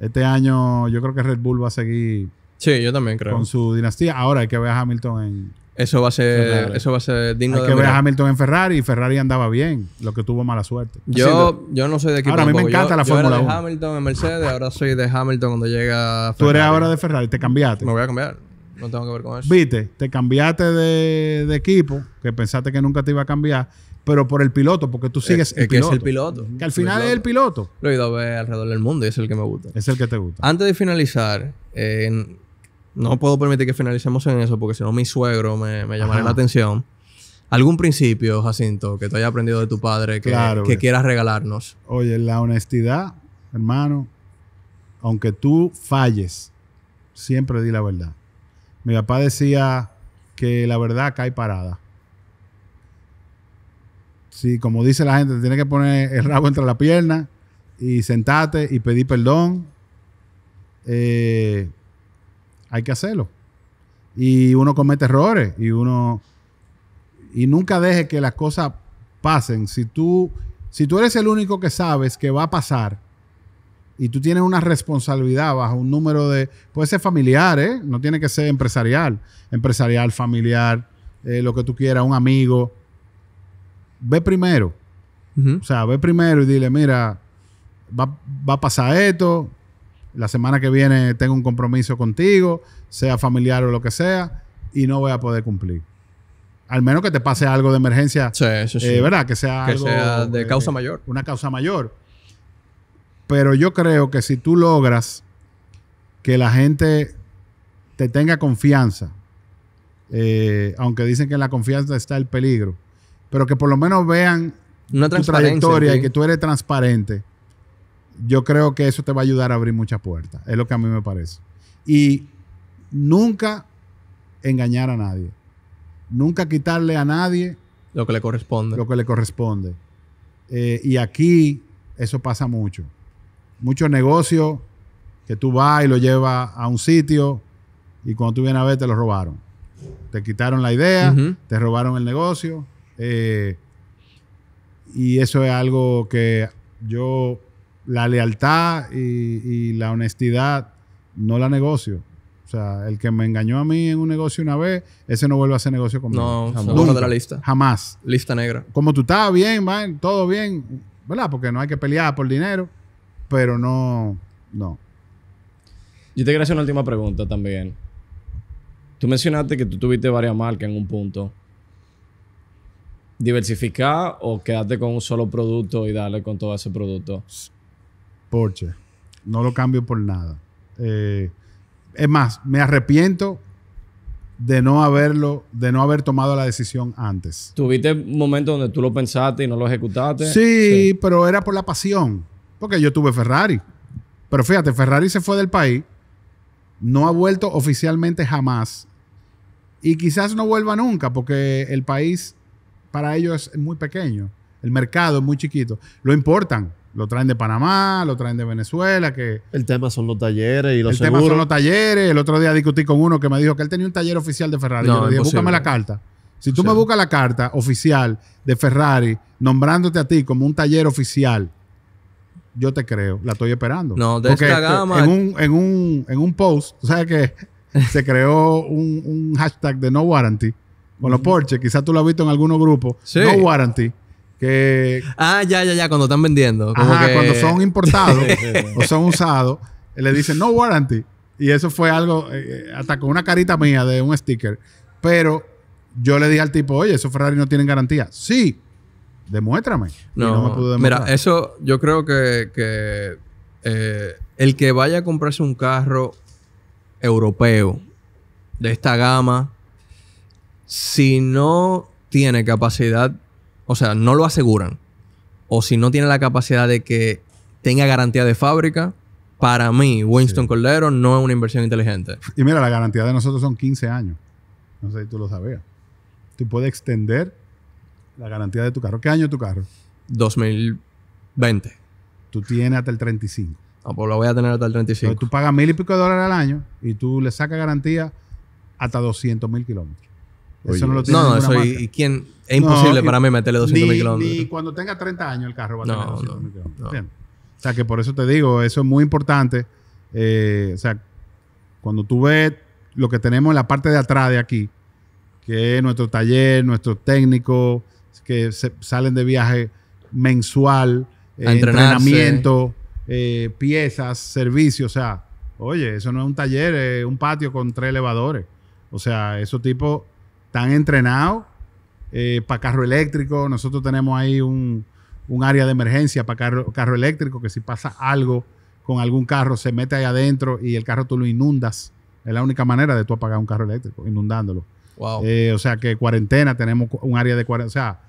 Este año yo creo que Red Bull va a seguir. Sí, yo también creo. Con su dinastía. Ahora hay que ver a Hamilton en. Eso va a ser, eso va a ser hay que ver a Hamilton en Ferrari y Ferrari andaba bien, lo que tuvo mala suerte. Yo, yo no soy de equipo. Ahora a mí me encanta la Fórmula 1. Yo de Hamilton en Mercedes, ahora soy de Hamilton cuando llega. Ferrari. Tú eres ahora de Ferrari, te cambiaste. Me voy a cambiar no tengo que ver con eso. Viste, te cambiaste de, equipo, que pensaste que nunca te iba a cambiar, pero por el piloto, porque tú sigues el, piloto. Que es el piloto. Que al final es el piloto. Lo he ido a ver alrededor del mundo y es el que me gusta. Es el que te gusta. Antes de finalizar, eh, no puedo permitir que finalicemos en eso, porque si no mi suegro me, llamará la atención. ¿Algún principio, Jacinto, que tú hayas aprendido de tu padre que quieras regalarnos? Oye, la honestidad, hermano, aunque tú falles, siempre di la verdad. Mi papá decía que la verdad cae parada. Si, como dice la gente, tiene tienes que poner el rabo entre la pierna y sentarte y pedir perdón. Eh, hay que hacerlo. Y uno comete errores y uno. Y nunca deje que las cosas pasen. Si tú, si tú eres el único que sabes que va a pasar, y tú tienes una responsabilidad bajo un número de. Puede ser familiar, ¿eh? No tiene que ser empresarial. Empresarial, familiar, eh, lo que tú quieras, un amigo. Ve primero. O sea, ve primero y dile: mira, va, a pasar esto. La semana que viene tengo un compromiso contigo, sea familiar o lo que sea, y no voy a poder cumplir al menos que te pase algo de emergencia, sí, eso eh, sí. ¿verdad? Que sea de eh, causa mayor. Una causa mayor. Pero yo creo que si tú logras que la gente te tenga confianza, eh, aunque dicen que en la confianza está el peligro, pero que por lo menos vean tu trayectoria y que tú eres transparente, yo creo que eso te va a ayudar a abrir muchas puertas. Es lo que a mí me parece. Y nunca engañar a nadie. Nunca quitarle a nadie lo que le corresponde. Lo que le corresponde. Eh, y aquí eso pasa mucho muchos negocios que tú vas y lo llevas a un sitio y cuando tú vienes a ver te lo robaron. Te quitaron la idea, te robaron el negocio. Eh, y eso es algo que yo, la lealtad y, la honestidad, no la negocio. O sea, el que me engañó a mí en un negocio una vez, ese no vuelve a hacer negocio conmigo. No, jamás. de la lista. Jamás. Lista negra. Como tú estás bien, va todo bien, ¿verdad? Porque no hay que pelear por dinero. Pero no, no. Yo te quiero hacer una última pregunta también. Tú mencionaste que tú tuviste varias marcas en un punto. ¿Diversificar o quedarte con un solo producto y darle con todo ese producto? Porche. No lo cambio por nada. Eh, es más, me arrepiento de no haberlo, de no haber tomado la decisión antes. ¿Tuviste momentos donde tú lo pensaste y no lo ejecutaste? sí. pero era por la pasión. Porque yo tuve Ferrari. Pero fíjate, Ferrari se fue del país, no ha vuelto oficialmente jamás. Y quizás no vuelva nunca, porque el país para ellos es muy pequeño. El mercado es muy chiquito. Lo importan. Lo traen de Panamá, lo traen de Venezuela. Que el tema son los talleres y los El tema son los talleres. El otro día discutí con uno que me dijo que él tenía un taller oficial de Ferrari. Yo le dije, búscame la carta. Si tú me buscas la carta oficial de Ferrari, nombrándote a ti como un taller oficial yo te creo, la estoy esperando. No, de esta gama. En un, en un, post, sabes que [laughs] se creó un, hashtag de no warranty Bueno, Porsche. Quizás tú lo has visto en algunos grupos. No warranty. Que... Ah, ya, ya, ya, cuando están vendiendo. Como que... cuando son importados [laughs] o son usados, eh, le dicen no warranty. Y eso fue algo, eh, eh, hasta con una carita mía de un sticker. Pero yo le dije al tipo, oye, esos Ferrari no tienen garantía. Sí, demuéstrame. No, Mira, eso yo creo que, eh, el que vaya a comprarse un carro europeo de esta gama, si no tiene capacidad, o sea, no lo aseguran, o si no tiene la capacidad de que tenga garantía de fábrica, para mí, Winston Cordero no es una inversión inteligente. Y mira, la garantía de nosotros son 15 años. No sé si tú lo sabías. Tú puedes extender la garantía de tu carro. ¿Qué año es tu carro? 2020. Tú tienes hasta el 35. No, pues lo voy a tener hasta el 35. tú pagas mil y pico de dólares al año y tú le sacas garantía hasta 200 mil kilómetros. Eso no lo tiene No, eso y, quién. Es imposible para mí meterle 200 mil kilómetros. Ni cuando tenga 30 años el carro va a tener 200 mil kilómetros. O sea, que por eso te digo, eso es muy importante. Eh, o sea, cuando tú ves lo que tenemos en la parte de atrás de aquí, que es nuestro taller, nuestro técnico, que salen de viaje mensual, entrenamiento, eh, piezas, servicios. O sea, oye, eso no es un taller, es un patio con tres elevadores. O sea, esos tipos están entrenados eh, para carro eléctrico. Nosotros tenemos ahí un, área de emergencia para carro, carro, eléctrico, que si pasa algo con algún carro, se mete ahí adentro y el carro tú lo inundas. Es la única manera de tú apagar un carro eléctrico, inundándolo. Eh, o sea que cuarentena, tenemos un área de cuarentena. O sea,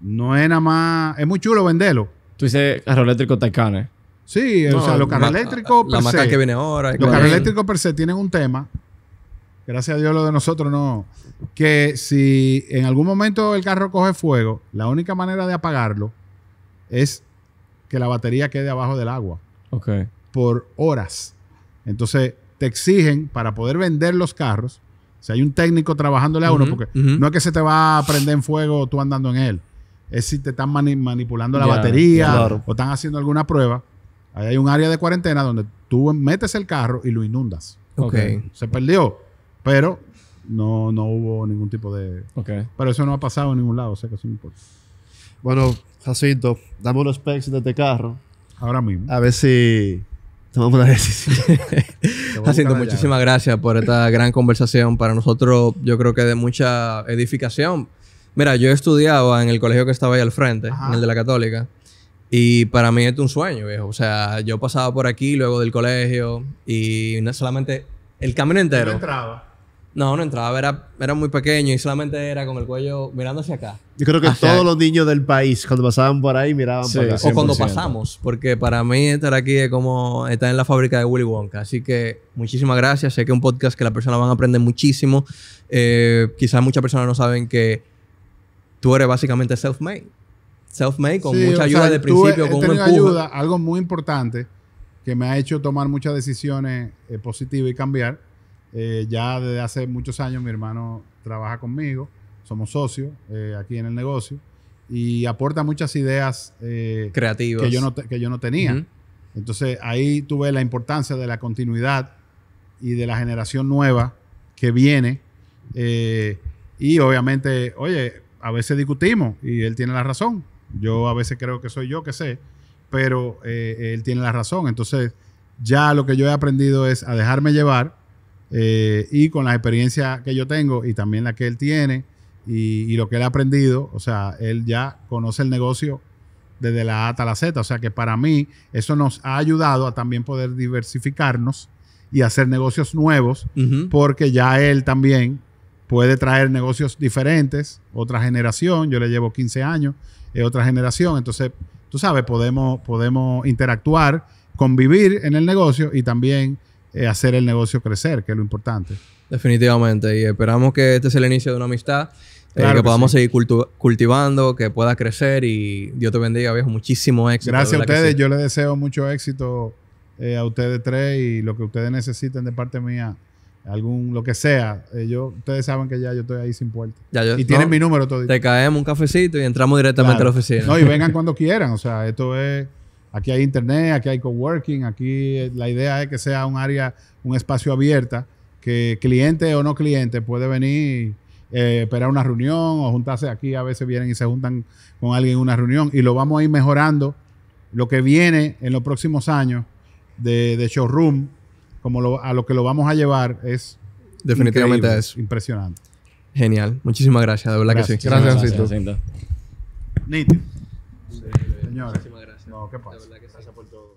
no es nada más. Es muy chulo venderlo. Tú dices carro eléctrico ¿eh? Sí, o sea, los carros eléctricos. La, la que viene ahora. Los carros eléctricos per se tienen un tema. Gracias a Dios lo de nosotros no. Que si en algún momento el carro coge fuego, la única manera de apagarlo es que la batería quede abajo del agua. Ok. Por horas. Entonces, te exigen para poder vender los carros. Si hay un técnico trabajándole a uno, porque no es que se te va a prender en fuego tú andando en él es si te están manipulando la batería o están haciendo alguna prueba. Ahí hay un área de cuarentena donde tú metes el carro y lo inundas. Okay. Se perdió, pero no, no hubo ningún tipo de... Pero eso no ha pasado en ningún lado, o sea que eso no importa. Bueno, Jacinto, damos los specs de este carro. Ahora mismo. A ver si tomamos la decisión. [laughs] Jacinto, muchísimas gracias por esta gran conversación. Para nosotros, yo creo que de mucha edificación. Mira, yo estudiaba en el colegio que estaba ahí al frente, en el de la Católica. Y para mí es un sueño, viejo. O sea, yo pasaba por aquí luego del colegio y no solamente el camino entero. No entraba. No, no entraba, era, era muy pequeño y solamente era con el cuello mirando hacia acá. Yo creo que todos los niños del país cuando pasaban por ahí miraban acá. O cuando pasamos, porque para mí estar aquí es como estar en la fábrica de Willy Wonka. Así que muchísimas gracias. Sé que es un podcast que las personas van a aprender muchísimo. Eh, quizás muchas personas no saben que tú eres básicamente self-made. Self-made con mucha ayuda de principio, con un ayuda, algo muy importante que me ha hecho tomar muchas decisiones eh, positivas y cambiar. Eh, ya desde hace muchos años mi hermano trabaja conmigo, somos socios eh, aquí en el negocio y aporta muchas ideas creativas que yo no, que yo no tenía. Entonces ahí tuve la importancia de la continuidad y de la generación nueva que viene. y obviamente, oye, a veces discutimos y él tiene la razón. Yo a veces creo que soy yo que sé, pero eh, él tiene la razón. Entonces, ya lo que yo he aprendido es a dejarme llevar eh, y con la experiencia que yo tengo y también la que él tiene y, lo que él ha aprendido, o sea, él ya conoce el negocio desde la A hasta la Z. O sea que para mí eso nos ha ayudado a también poder diversificarnos y hacer negocios nuevos, porque ya él también puede traer negocios diferentes, otra generación, yo le llevo 15 años, es otra generación, entonces, tú sabes, podemos, podemos interactuar, convivir en el negocio y también eh, hacer el negocio crecer, que es lo importante. Definitivamente, y esperamos que este sea el inicio de una amistad. Eh, que, podamos seguir cultivando, que pueda crecer y Dios te bendiga, viejo. Muchísimo éxito. Gracias a ustedes. Yo les deseo mucho éxito eh, a ustedes tres y lo que ustedes necesiten de parte mía algún lo que sea, yo, ustedes saben que ya yo estoy ahí sin puerta. y tienen mi número todo. Te caemos un cafecito y entramos directamente a la oficina. No, y vengan [laughs] cuando quieran, o sea, esto es aquí hay internet, aquí hay coworking, aquí eh, la idea es que sea un área, un espacio abierta que cliente o no cliente puede venir eh, esperar una reunión o juntarse aquí, a veces vienen y se juntan con alguien en una reunión y lo vamos a ir mejorando lo que viene en los próximos años de, de showroom como lo, a lo que lo vamos a llevar es definitivamente es. Impresionante. Genial. Muchísimas gracias, de verdad que sí. Gracias, gracias Muchísimas gracias. No, ¿qué pasa? De verdad que sí. por todo.